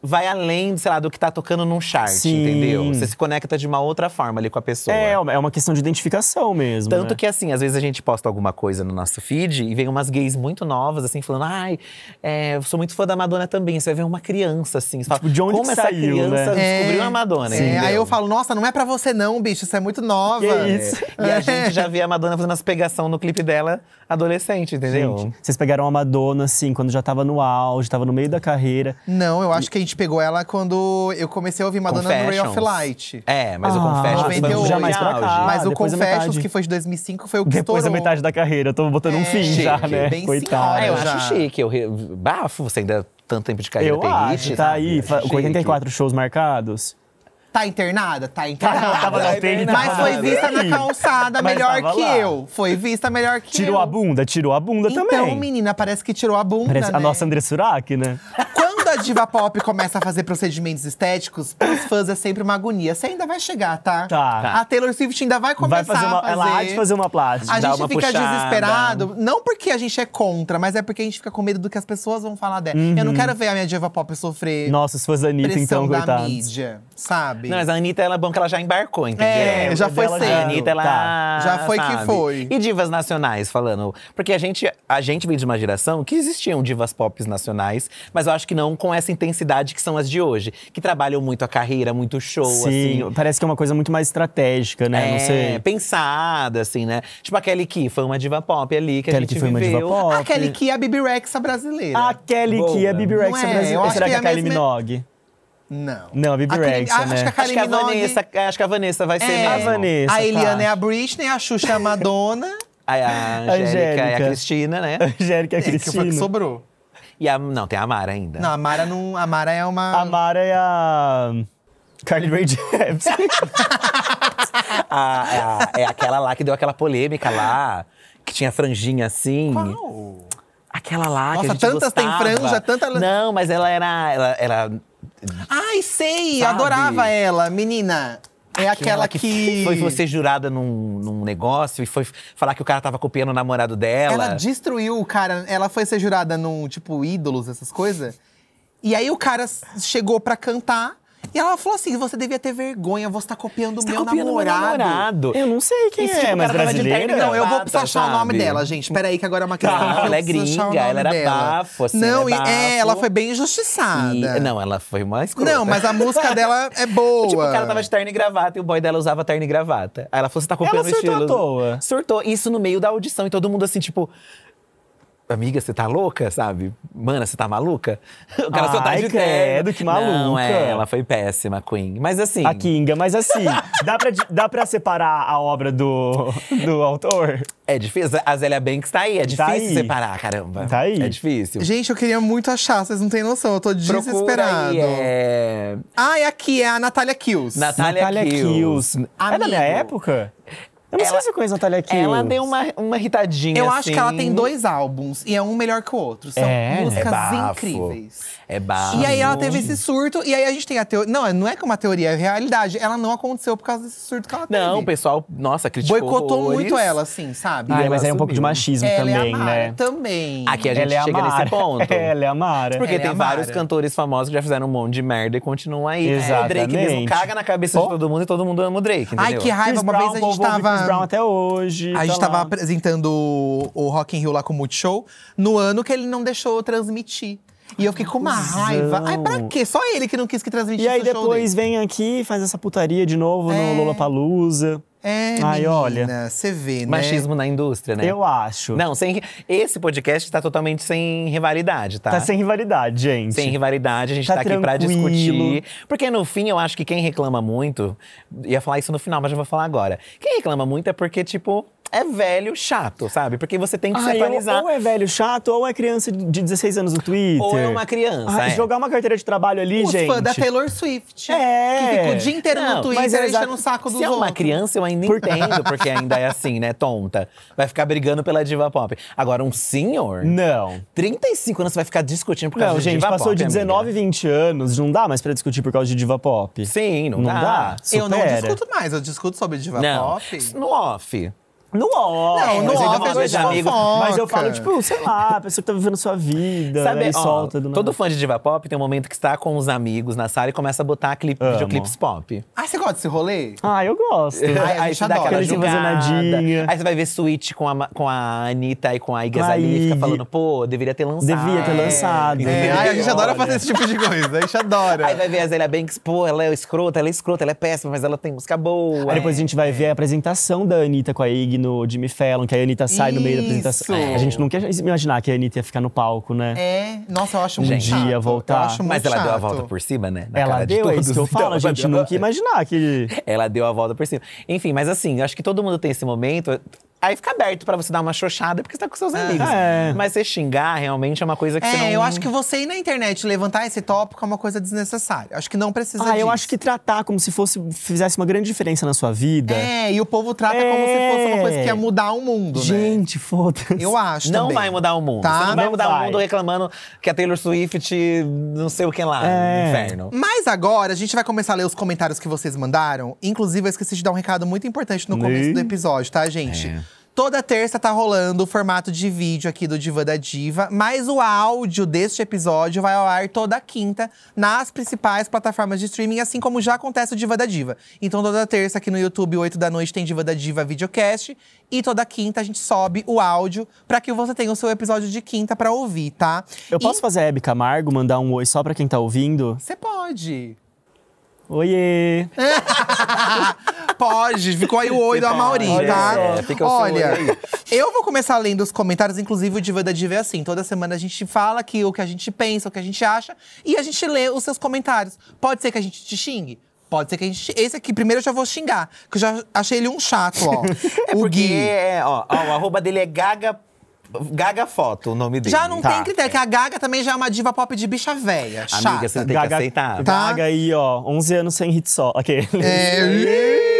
vai além, sei lá, do que tá tocando num chart, Sim. entendeu? Você se conecta de uma outra forma ali com a pessoa. É, é uma questão de identificação mesmo. Tanto né? que, assim, às vezes a gente posta alguma coisa no nosso feed e vem umas gays muito novas, assim, falando: ai, é, eu sou muito fã da Madonna também. Você vai ver uma criança, assim. fala, tipo, de onde como que essa saiu, criança né? descobriu é, a Madonna? Sim. É, aí eu falo: nossa, não é pra você não, bicho, isso é muito nova. Que é isso. E a é. gente já vê a Madonna fazendo as pegação no clipe dela adolescente, entendeu? Gente, vocês pegaram a Madonna, assim, quando já tava no auge, tava no meio da carreira. Não, eu acho e... que a gente gente pegou ela quando eu comecei a ouvir Madonna no Ray of Light. É, mas ah, o Confessions foi já mais pra cá, Mas o é Confessions, que foi de 2005, foi o que Depois da é metade da carreira, eu tô botando é, um fim chique, já, né? Bem Coitado. É, eu já. acho chique. Eu re... Bafo, você ainda tanto tempo de carreira eu tem hit, Tá aí, com 84 shows marcados. Tá internada? Tá internada. tava na tá Mas foi vista na calçada melhor que lá. eu. Foi vista melhor que tirou eu. Tirou a bunda? Tirou a bunda então, também. Então, menina, parece que tirou a bunda, Parece né? a nossa André Surak, né? Quando diva pop começa a fazer procedimentos estéticos, pros fãs é sempre uma agonia. Você ainda vai chegar, tá? Tá. tá. A Taylor Swift ainda vai começar vai fazer uma, a fazer. Ela há de fazer uma plástica, A gente fica puxada. desesperado, não porque a gente é contra, mas é porque a gente fica com medo do que as pessoas vão falar dela. Uhum. Eu não uhum. quero ver a minha diva pop sofrer. Nossa, se fosse a Anitta, então, da coitados. mídia, sabe? Não, mas a Anitta, ela é bom que ela já embarcou, entendeu? É, já foi sendo. A Anitta, ela… Tá. Já foi sabe? que foi. E divas nacionais, falando. Porque a gente, a gente vem de uma geração que existiam divas pop nacionais, mas eu acho que não com com essa intensidade que são as de hoje, que trabalham muito a carreira, muito show, Sim, assim. parece que é uma coisa muito mais estratégica, né? É, não sei. pensada, assim, né? Tipo a Kelly Key, foi uma diva pop ali que Kelly a gente Key foi viveu. Uma diva pop. A Kelly Key é a Bibi Rexa brasileira. A Kelly Boa. Key é a Bibi Rexa é? brasileira. Será que é, é a, a Kylie mesma... Minogue? Não. Não, é a Bibi Rexa, ah, né? Acho que a, Kylie acho, é Minogue... que a Vanessa, acho que a Vanessa vai é. ser mesmo. A Vanessa, A tá. Eliana tá. é a Britney, a Xuxa é a Madonna. a Angélica, Angélica é a Cristina, né? Angélica é a Cristina. É, que foi que sobrou. E a. Não, tem a Mara ainda. Não, a Mara não. A Mara é uma. A Mara é a. Carly Rae Jepsen. a, é a, é aquela lá que deu aquela polêmica lá, que tinha franjinha assim. Qual? Aquela lá Nossa, que Nossa, tantas gostava. tem franja, tanta. Não, mas ela era. Ela, era Ai, sei! Sabe? Adorava ela, menina. É aquela, aquela que, que, Foi você jurada num, num, negócio e foi falar que o cara tava copiando o namorado dela. Ela destruiu o cara. Ela foi ser jurada num, tipo, ídolos, essas coisas. E aí o cara chegou para cantar e ela falou assim: você devia ter vergonha, você tá copiando o tá meu, namorado. namorado. Eu não sei quem tipo, é, mas brasileira. Não, eu vou precisar achar o nome dela, gente. Peraí, que agora é uma questão. Tá, ela é gringa, ela era dela. bafo, assim. Não, ela é, é bafo. é, ela foi bem injustiçada. E, não, ela foi uma escrota. Não, mas a música dela é boa. É tipo, o cara tava de terno e gravata e o boy dela usava terno e gravata. Aí ela falou: você tá copiando o estilo. Ela surtou à toa. Surtou. Isso no meio da audição e todo mundo assim, tipo… Amiga, você tá louca, sabe? Mana, você tá maluca? O cara Ai, só tá de credo, que maluca. Não, é, ela foi péssima, Queen. Mas assim. A Kinga, mas assim, dá, pra, dá pra separar a obra do, do autor? É difícil. A Zélia Banks tá aí, é tá difícil tá aí. separar, caramba. Tá aí. É difícil. Gente, eu queria muito achar, vocês não têm noção, eu tô desesperado. Aí, é... Ah, é aqui, é a Natália Kills. Natália, Natália Kills. Kills. É da minha época? Eu não ela, sei se conheço a Natália aqui. Ela deu uma, uma irritadinha, Eu assim. acho que ela tem assim. dois álbuns, e é um melhor que o outro. São é, músicas é incríveis. É barro. E aí ela teve esse surto, e aí a gente tem a teoria. Não, não é que é uma teoria, é realidade. Ela não aconteceu por causa desse surto que ela teve. Não, o pessoal, nossa, criticou. Boicotou horrores. muito ela, assim, sabe? Ai, mas aí é um pouco de machismo ela é também, é Mara, né? Também. Aqui a gente é chega nesse ponto. ela é a Mara. Porque ela tem é vários cantores famosos que já fizeram um monte de merda e continuam aí. Exatamente. O Drake mesmo caga na cabeça oh. de todo mundo e todo mundo ama o Drake. Entendeu? Ai, que raiva. Chris uma Brown, vez a gente tava. Chris Brown até hoje. A tá gente lá. tava apresentando o Rock in Rio lá com o Multishow no ano que ele não deixou transmitir. E eu fiquei com uma Cusão. raiva. Ai, pra quê? Só ele que não quis que transmitisse E aí depois vem aqui e faz essa putaria de novo é... no Palusa é, Ai, olha. Você vê, né? Machismo na indústria, né? Eu acho. Não, sem. Esse podcast tá totalmente sem rivalidade, tá? Tá sem rivalidade, gente. Sem rivalidade, a gente tá, tá aqui pra discutir. Porque no fim, eu acho que quem reclama muito. Ia falar isso no final, mas eu vou falar agora. Quem reclama muito é porque, tipo, é velho chato, sabe? Porque você tem que Ai, ah, se atualizar. Ou, é velho chato, ou é criança de 16 anos no Twitter. Ou é uma criança. Ai, ah, é. Jogar uma carteira de trabalho ali, Os gente. Fã da Taylor Swift. É. Que fica o dia inteiro não, no Twitter é enchendo o saco do se outros. Se é uma criança, eu é ainda entendo, porque ainda é assim, né, tonta. Vai ficar brigando pela diva pop. Agora, um senhor? Não. 35 anos você vai ficar discutindo por causa não, de gente, diva pop, Não, gente, passou de 19, amiga. 20 anos, não dá mais pra discutir por causa de diva pop. Sim, não, não dá. dá. Eu não discuto mais, eu discuto sobre diva não. pop. No off. No off. Não, no off, é mas, amigo, mas eu falo, tipo, sei lá, a pessoa que tá vivendo sua vida. Sabe, ó, solta do todo fã de diva pop tem um momento que está com os amigos na sala e começa a botar clipe, videoclipes pop. Ah, você gosta desse rolê? Ah, eu gosto. Ai, aí você dá aquela jogada. Aí você vai ver Switch com a, com a Anitta e com a Iga fica falando, pô, deveria ter lançado. Devia ter lançado. É. É. Ai, a gente Olha. adora fazer esse tipo de coisa, a gente adora. Aí vai ver a Zélia Banks, pô, ela é escrota, ela é escrota, ela é péssima, mas ela tem música boa. Aí depois a gente vai ver a apresentação da Anitta com a Ig no Jimmy Fallon, que a Anitta sai no meio da apresentação. É. A gente não quer imaginar que a Anitta ia ficar no palco, né? É. Nossa, eu acho um muito chato. Um dia voltar. Mas ela chato. deu a volta por cima, né? Na ela deu, de é todos. é isso que eu falo. Então, a gente nunca ia imaginar que… Ela deu a volta por cima. Enfim, mas assim, acho que todo mundo tem esse momento. Aí fica aberto pra você dar uma xoxada, porque você tá com seus amigos. É. Mas você xingar realmente é uma coisa que é, você não. eu acho que você ir na internet levantar esse tópico é uma coisa desnecessária. Acho que não precisa Ah, disso. eu acho que tratar como se fosse fizesse uma grande diferença na sua vida. É, e o povo trata como se fosse uma coisa que ia é. mudar o mundo. né? Gente, foda-se. Eu acho. Não também. vai mudar o mundo. Tá? Você não vai mudar o mundo reclamando que a Taylor Swift não sei o que lá, É. inferno. Mas agora a gente vai começar a ler os comentários que vocês mandaram. Inclusive, eu esqueci de dar um recado muito importante no começo do episódio, tá, gente? É. Toda terça tá rolando o formato de vídeo aqui do Diva da Diva, mas o áudio deste episódio vai ao ar toda quinta nas principais plataformas de streaming, assim como já acontece o Diva da Diva. Então toda terça aqui no YouTube, 8 da noite, tem Diva da Diva videocast e toda quinta a gente sobe o áudio para que você tenha o seu episódio de quinta para ouvir, tá? Eu e... posso fazer a Hebe Camargo, mandar um oi só para quem tá ouvindo? Você pode. Oiê! pode. Ficou aí o oi do Amauri, tá? É, fica o Olha, eu vou começar lendo os comentários, inclusive o Diva da Diva é assim. Toda semana a gente fala que o que a gente pensa, o que a gente acha, e a gente lê os seus comentários. Pode ser que a gente te xingue? Pode ser que a gente. Esse aqui, primeiro eu já vou xingar, que eu já achei ele um chato, ó. é o Gui. É, ó, ó, o arroba dele é gaga. Gaga Foto, o nome dele. Já não tá. tem critério, que a Gaga também já é uma diva pop de bicha velha. Amiga, chata. você tem Gaga, que aceitar. Tá. tá? Gaga aí, ó, 11 anos sem hit só. Ok. É.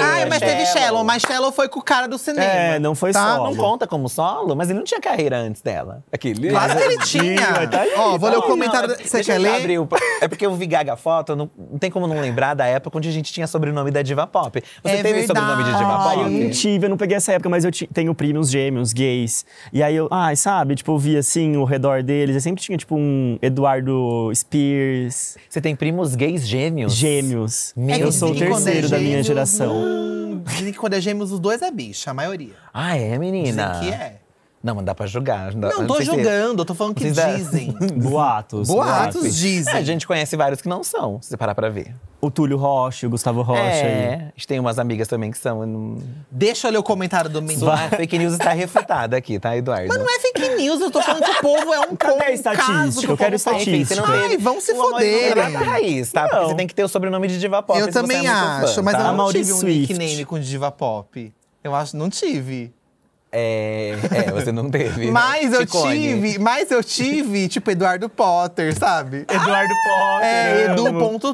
Ah, né? mas teve Shallow, mas Shallow foi com o cara do cinema. É, não foi tá? solo. Não conta como solo, mas ele não tinha carreira antes dela. Aquele. Claro que ele tinha. Tá aí, tá Ó, vou tá ler o tá comentário. É, você quer ler? Abriu. É porque eu vi Gaga Foto, não, não, tem como não lembrar da época onde a gente tinha sobrenome da diva pop. Você é teve verdade. sobrenome de diva pop? Eu não tive, eu não peguei essa época, mas eu tenho primos gêmeos, gays. E aí eu, ai, ah, sabe, tipo, eu vi assim o redor deles. Eu sempre tinha, tipo, um Eduardo Spears. Você tem primos gays gêmeos? Gêmeos. É eu sou o é terceiro é da minha geração. Dizem que quando é gêmeos, os dois é bicha, a maioria. Ah, é, menina? Dizem que é. Não, não dá pra julgar. Não, dá, não, não tô julgando, se... tô falando que dizem. Boatos. Boatos dizem. É, a gente conhece vários que não são, se você parar pra ver. O Túlio Rocha, o Gustavo Rocha. É, a gente tem umas amigas também que são. Deixa eu ler o comentário do menino. fake news está refutada aqui, tá, Eduardo? Mas não é fake news, eu tô falando que o povo é um Cadê a estatística? que eu quero tá estatística. Enfim, é? Ai, vão se foder. Não é raiz, tá? Não. Porque você tem que ter o sobrenome de diva pop. Eu também é acho, fã, mas tá? eu não tive um Swift. nickname com diva pop. Eu acho, não tive. É, é, você não teve. Né? mas eu tive, mas eu tive, tipo, Eduardo Potter, sabe? Eduardo Potter. É,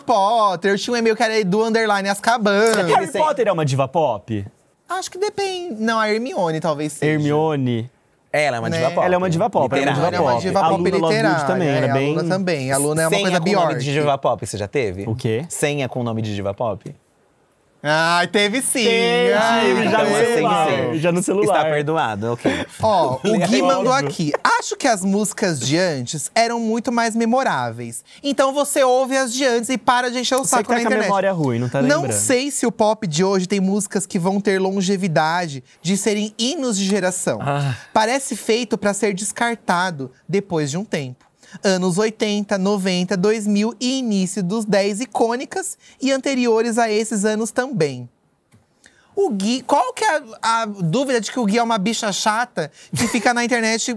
Potter. Eu tinha um e-mail que era Edu Underline Ascaban. Harry Potter é uma diva pop? Acho que depende. Não, a Hermione talvez seja. Hermione. Ela é uma né? diva pop. Ela é uma diva pop. Literária. Ela é uma diva pop, é uma diva pop literária. também, é, era a Luna também. A Luna é uma Senha coisa Bjork. com nome de diva pop, você já teve? O quê? Senha com nome de diva pop? Ai, teve sim. Teve, Ai, já, no celular. já no celular. Está perdoado, ok. Ó, o Gui mandou aqui. Acho que as músicas de antes eram muito mais memoráveis. Então você ouve as de antes e para de encher o saco tá na internet. memória ruim, não tá lembrando. Não sei se o pop de hoje tem músicas que vão ter longevidade de serem hinos de geração. Ah. Parece feito para ser descartado depois de um tempo anos 80, 90, 2000 e início dos 10 icônicas e anteriores a esses anos também. O Gui, qual que é a, a dúvida de que o Gui é uma bicha chata que fica na internet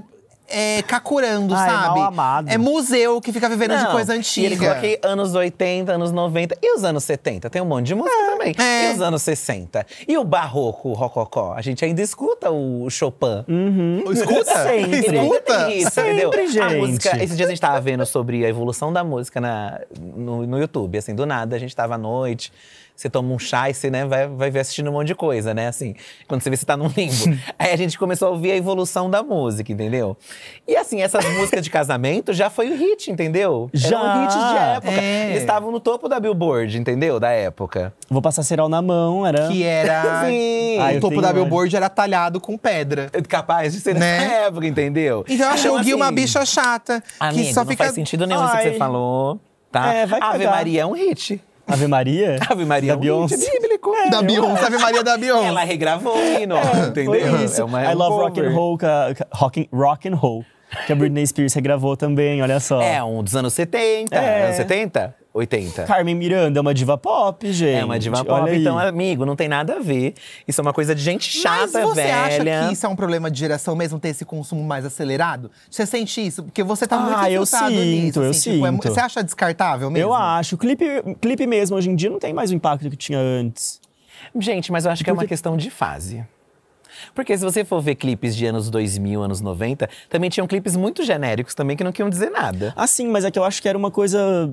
é, cacurando, Ai, sabe? Mal amado. É museu que fica vivendo Não, de coisa antiga. Ele falou anos 80, anos 90 e os anos 70. Tem um monte de música é, também. É. E os anos 60. E o barroco, o rococó. A gente ainda escuta o Chopin. Uhum. Escuta? Sempre. Escuta? Isso, Sempre, entendeu? gente. A música, esses dias a gente tava vendo sobre a evolução da música na, no, no YouTube. Assim, do nada, a gente tava à noite você toma um chá e você né, vai, vai ver assistindo um monte de coisa, né? Assim, quando você vê, você tá num limbo. aí a gente começou a ouvir a evolução da música, entendeu? E assim, essas músicas de casamento já foi o hit, entendeu? Já! Eram hits de época. É. Eles estavam no topo da Billboard, entendeu? Da época. Vou passar cereal na mão, era. Que era. Sim. Aí o ah, topo da Billboard era talhado com pedra. É capaz de ser né? nessa época, entendeu? Então eu achei então, o Gui assim, uma bicha chata. Amigo, que só não fica... faz sentido nenhum Ai. isso que você falou. Tá? É, vai Ave Maria é um hit. Ave Maria? Ave Maria da Beyoncé. É bíblico. É, da Beyoncé. Ave Maria da Beyoncé. Ela regravou o hino, é, entendeu? Isso. É uma, é I Love cover. Rock and Roll, rock, rock and Roll. Que a Britney Spears regravou também, olha só. É, um dos anos 70. É. Anos 70? 80. Carmen Miranda é uma diva pop, gente. É uma diva Olha pop, então, aí. então, amigo, não tem nada a ver. Isso é uma coisa de gente chata, velha. Mas você velha. acha que isso é um problema de geração mesmo, ter esse consumo mais acelerado? Você sente isso? Porque você tá ah, muito eu sinto, nisso. Assim, eu tipo, é sinto. é, você acha descartável mesmo? Eu acho. clipe, clipe mesmo, hoje em dia, não tem mais o impacto que tinha antes. Gente, mas eu acho que Porque... é uma questão de fase. Porque se você for ver clipes de anos 2000, anos 90, também tinham clipes muito genéricos também que não queriam dizer nada. Ah, sim, mas é que eu acho que era uma coisa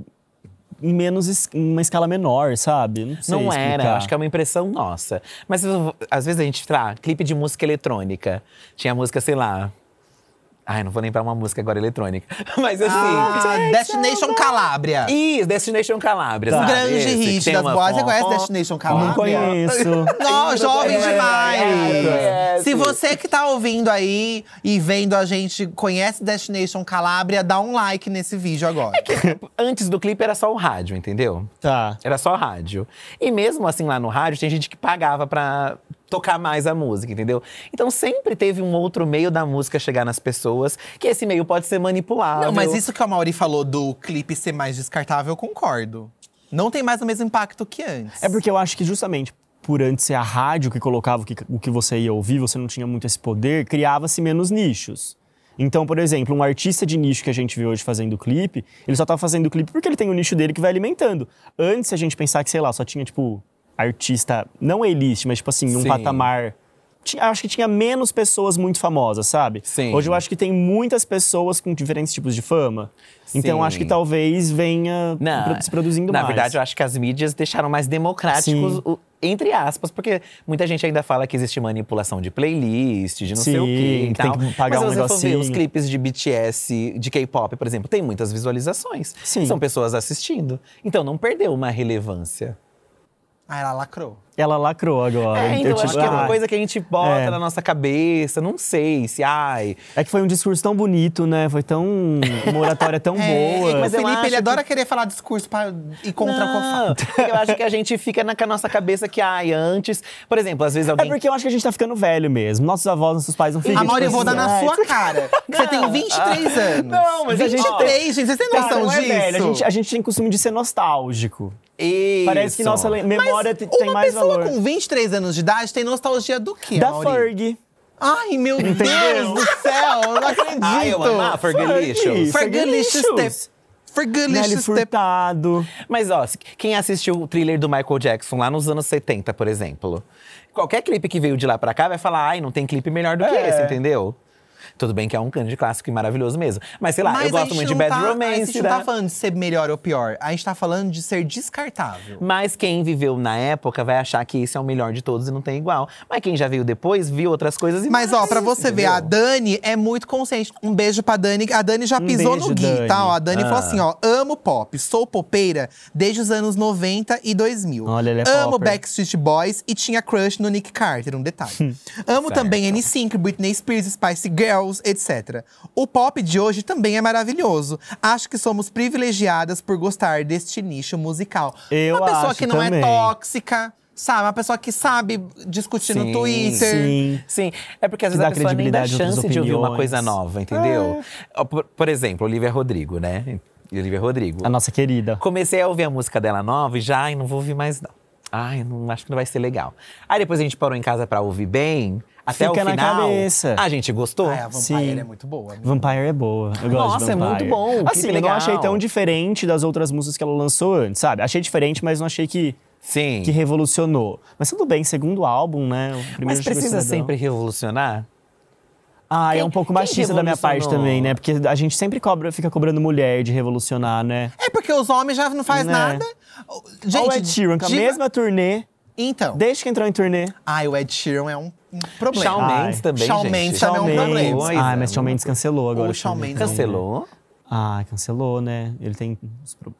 menos uma escala menor, sabe? Não, não era, acho que é uma impressão nossa. Mas às vezes a gente, fala, clipe de música eletrônica. Tinha música, sei lá, Ai, não vou lembrar uma música agora eletrônica. Mas assim. Ah, ah é Destination Calabria. Isso, Destination Calabria. Tá. Um grande Esse, hit das boas. Você conhece Destination Calabria? Não conheço. não, né? jovem demais. Se você que tá ouvindo aí e vendo a gente conhece Destination Calabria, dá um like nesse vídeo agora. É que antes do clipe era só o rádio, entendeu? Tá. Era só o rádio. E mesmo assim lá no rádio, tem gente que pagava pra, tocar mais a música, entendeu? Então sempre teve um outro meio da música chegar nas pessoas, que esse meio pode ser manipulado. Não, mas isso que a Mauri falou do clipe ser mais descartável, eu concordo. Não tem mais o mesmo impacto que antes. É porque eu acho que justamente por antes ser a rádio que colocava o que, o que você ia ouvir, você não tinha muito esse poder, criava-se menos nichos. Então, por exemplo, um artista de nicho que a gente vê hoje fazendo clipe, ele só tá fazendo clipe porque ele tem o um nicho dele que vai alimentando. Antes, a gente pensar que, sei lá, só tinha, tipo, artista, não elite, mas tipo assim, um Sim. patamar. Tinha, acho que tinha menos pessoas muito famosas, sabe? Sim. Hoje eu acho que tem muitas pessoas com diferentes tipos de fama. Sim. Então acho que talvez venha não, se produzindo na mais. Na verdade, eu acho que as mídias deixaram mais democráticos, o, entre aspas, porque muita gente ainda fala que existe manipulação de playlist, de não Sim, sei o quê. Que tem que pagar Mas um negocinho. Ver, os clipes de BTS, de K-pop, por exemplo, tem muitas visualizações. Sim. São pessoas assistindo. Então não perdeu uma relevância. Aí ela lacrou ela lacrou agora. É, então, eu, tipo, acho ah, que é uma coisa que a gente bota é. na nossa cabeça, não sei se, ai... É que foi um discurso tão bonito, né? Foi tão... uma oratória tão é, boa. Mas o Felipe, ele adora querer falar discurso pra ir contra não, o fato. É eu acho que a gente fica na, nossa cabeça que, ai, antes... Por exemplo, às vezes é alguém... É porque eu acho que a gente tá ficando velho mesmo. Nossos avós, nossos pais não fez Amor, eu vou dar na sua cara. você tem 23 ah. anos. Não, mas 23, a gente... gente, vocês têm noção é disso? É velho. A gente, a gente tem costume de ser nostálgico. Isso. Parece que nossa memória mas tem mais valor valor. com 23 anos de idade tem nostalgia do quê, Da Mauri? Ferg. Ai, meu Entendeu? Deus do céu, eu não acredito. Ai, eu amava ah, Fergalicious. Fergalicious Steps. Nelly Furtado. Mas ó, quem assistiu o thriller do Michael Jackson lá nos anos 70, por exemplo, qualquer clipe que veio de lá pra cá vai falar, ai, não tem clipe melhor do que É. esse, entendeu? Tudo bem que é um grande clássico e maravilhoso mesmo. Mas sei lá, Mas eu gosto muito de Bad tá, Romance. A gente né? não tá né? falando de ser melhor ou pior, a gente tá falando de ser descartável. Mas quem viveu na época vai achar que esse é o melhor de todos e não tem igual. Mas quem já veio depois, viu outras coisas e Mas ó, pra você viu? ver, a Dani é muito consciente. Um beijo pra Dani. A Dani já pisou um beijo, no Gui, tá? Dani. tá? Ó, a Dani ah. falou assim: ó, amo pop, sou popeira desde os anos 90 e 2000. Olha, ele é Amo popper. Backstreet Boys e tinha crush no Nick Carter, um detalhe. amo certo. também N5, Britney Spears, Spice Girl etc. O pop de hoje também é maravilhoso. Acho que somos privilegiadas por gostar deste nicho musical. Eu Uma pessoa que não é também. é tóxica. Sabe, uma pessoa que sabe discutir sim, no Twitter. Sim. sim. É porque às vezes a pessoa nem dá chance de ouvir uma coisa nova, entendeu? É. Por, por exemplo, Olivia Rodrigo, né? Olivia Rodrigo. A nossa querida. Comecei a ouvir a música dela nova e já, ai, não vou ouvir mais não. Ai, não, acho que não vai ser legal. Aí depois a gente parou em casa para ouvir bem até Fica o final. na cabeça. A gente gostou. Ah, a Vampire Sim. é muito boa. Amiga. Vampire é boa. Eu gosto Nossa, de Vampire. é muito bom. Assim, eu não achei tão diferente das outras músicas que ela lançou antes, sabe? Achei diferente, mas não achei que Sim. que revolucionou. Mas tudo bem, segundo álbum, né? Mas precisa sempre revolucionar? Ah, é quem, é um pouco machista da minha parte também, né? Porque a gente sempre cobra, fica cobrando mulher de revolucionar, né? É porque os homens já não faz né? nada. Gente, Ou é Tyrion, com a mesma turnê então. Desde que entrou em turnê. Ai, o Ed Sheeran é um, um problema. Shawn Mendes também, Shawn Mendes também é um problema. Ah, mas é. Shawn Mendes cancelou agora. O Shawn Mendes. Cancelou? Ah, cancelou, né? Ele tem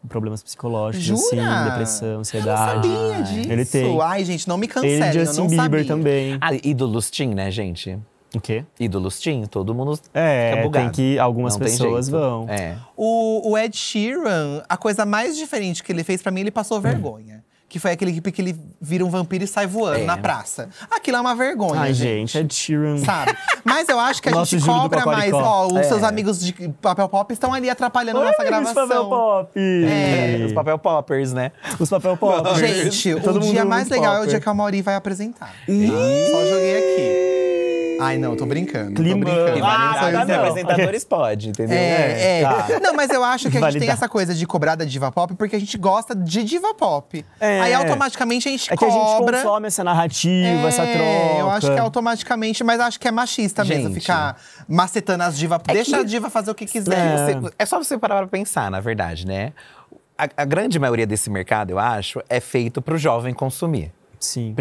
problemas psicológicos, assim, Jura? assim, depressão, ansiedade. Eu não sabia disso. Ele tem. Ai, gente, não me cancele, Ele e Justin Bieber sabia. também. Ah, do Lustin, né, gente? O quê? do Lustin, todo mundo é, fica bugado. tem que algumas não pessoas vão. É. O, o, Ed Sheeran, a coisa mais diferente que ele fez para mim, ele passou vergonha. Hum que foi aquele clipe que ele vira um vampiro e sai voando é. na praça. Aquilo é uma vergonha. Ai, gente, gente é Tyrion. Sabe? Mas eu acho que a gente cobra mais. Ó, os é. seus amigos de papel pop estão ali atrapalhando Oi, nossa gravação. Os papel pop! É. é. Os papel poppers, né? Os papel poppers. Gente, o dia mais legal popper. é o dia que a Mauri vai apresentar. Só joguei aqui. Ai, não, tô brincando. Clima. Tô brincando. Ah, tá, tá apresentadores pode, entendeu? É, é, é. Tá. Não, mas eu acho que a gente tem essa coisa de cobrar da diva pop porque a gente gosta de diva pop. É. Aí automaticamente a gente é cobra. É que a gente consome essa narrativa, é, essa troca. Eu acho que é automaticamente, mas acho que é machista gente. mesmo ficar macetando as divas. É Deixa que... a diva fazer o que quiser. É. é só você parar pra pensar, na verdade, né? A, a grande maioria desse mercado, eu acho, é feito pro jovem consumir. Sim.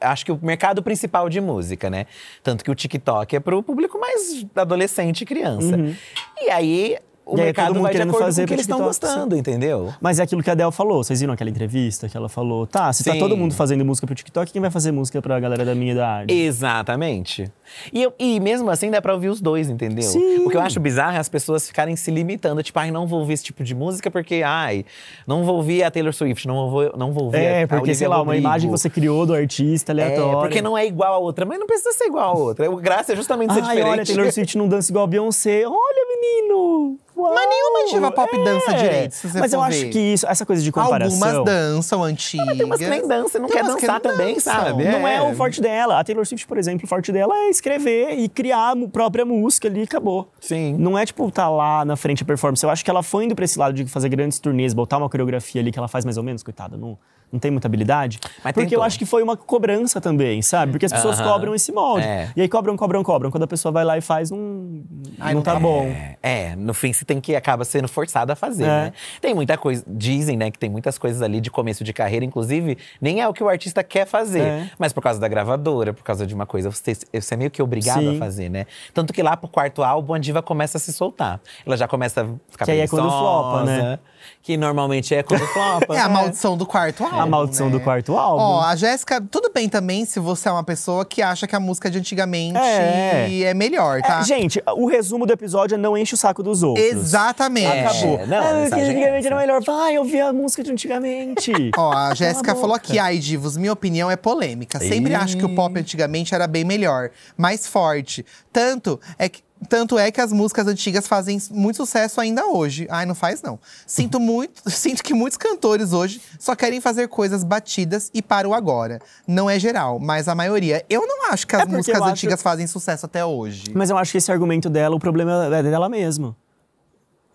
Acho que o mercado principal de música, né? Tanto que o TikTok é pro público mais adolescente e criança. Uhum. E aí o e é mercado todo mundo vai querendo fazer com o que eles estão gostando, sim. entendeu? Mas é aquilo que a Adele falou. Vocês viram aquela entrevista que ela falou? Tá, se sim. tá todo mundo fazendo música pro TikTok, quem vai fazer música pra galera da minha idade? Exatamente. E, eu, e mesmo assim dá pra ouvir os dois, entendeu? Sim. O que eu acho bizarro é as pessoas ficarem se limitando. Tipo, ai, não vou ouvir esse tipo de música porque, ai, não vou ouvir a Taylor Swift, não vou, não vou ouvir é, a É, porque, sei lá, Rodrigo. uma imagem que você criou do artista aleatório. É, porque não é igual a outra. Mas não precisa ser igual a outra. O graça é justamente ser ai, diferente. olha, Taylor Swift não dança igual a Beyoncé. Olha, menino! Mas nenhuma diva pop é. dança direito, se você Mas eu ver. acho que isso, essa coisa de comparação… Algumas dançam, antigas. Ah, não, tem umas que nem dançam, não tem quer dançar que também, dançam, sabe? É. Não é o forte dela. A Taylor Swift, por exemplo, o forte dela é escrever e criar a própria música ali e acabou. Sim. Não é, tipo, tá lá na frente a performance. Eu acho que ela foi indo pra esse lado de fazer grandes turnês, botar uma coreografia ali que ela faz mais ou menos, coitada, não não tem muita habilidade. Mas Porque tentou. eu acho que foi uma cobrança também, sabe? Porque as pessoas cobram esse molde. É. E aí cobram, cobram, cobram. Quando a pessoa vai lá e faz, não, Ai, não, tá é, bom. É, no fim você tem que acaba sendo forçado a fazer, é. né? Tem muita coisa, dizem, né, que tem muitas coisas ali de começo de carreira, inclusive, nem é o que o artista quer fazer. É. Mas por causa da gravadora, por causa de uma coisa, você, você é meio que obrigado Sim. a fazer, né? Tanto que lá pro quarto álbum a diva começa a se soltar. Ela já começa a ficar Que aí é quando flopa, né? que normalmente é quando flopa. É a né? maldição do quarto álbum. A maldição né? do quarto álbum. Ó, a Jéssica, tudo bem também se você é uma pessoa que acha que a música de antigamente é, é melhor, tá? É, gente, o resumo do episódio é não enche o saco dos outros. Exatamente. Acabou. É, não, ah, que é antigamente era melhor. Vai ouvir a música de antigamente. Ó, a Jéssica falou aqui, ai, divos, minha opinião é polêmica. Sempre acho que o pop antigamente era bem melhor, mais forte. Tanto é que tanto é que as músicas antigas fazem muito sucesso ainda hoje. Ai, não faz não. Sinto muito, sinto que muitos cantores hoje só querem fazer coisas batidas e para o agora. Não é geral, mas a maioria. Eu não acho que as é músicas acho... antigas fazem sucesso até hoje. Mas eu acho que esse argumento dela, o problema é dela mesma.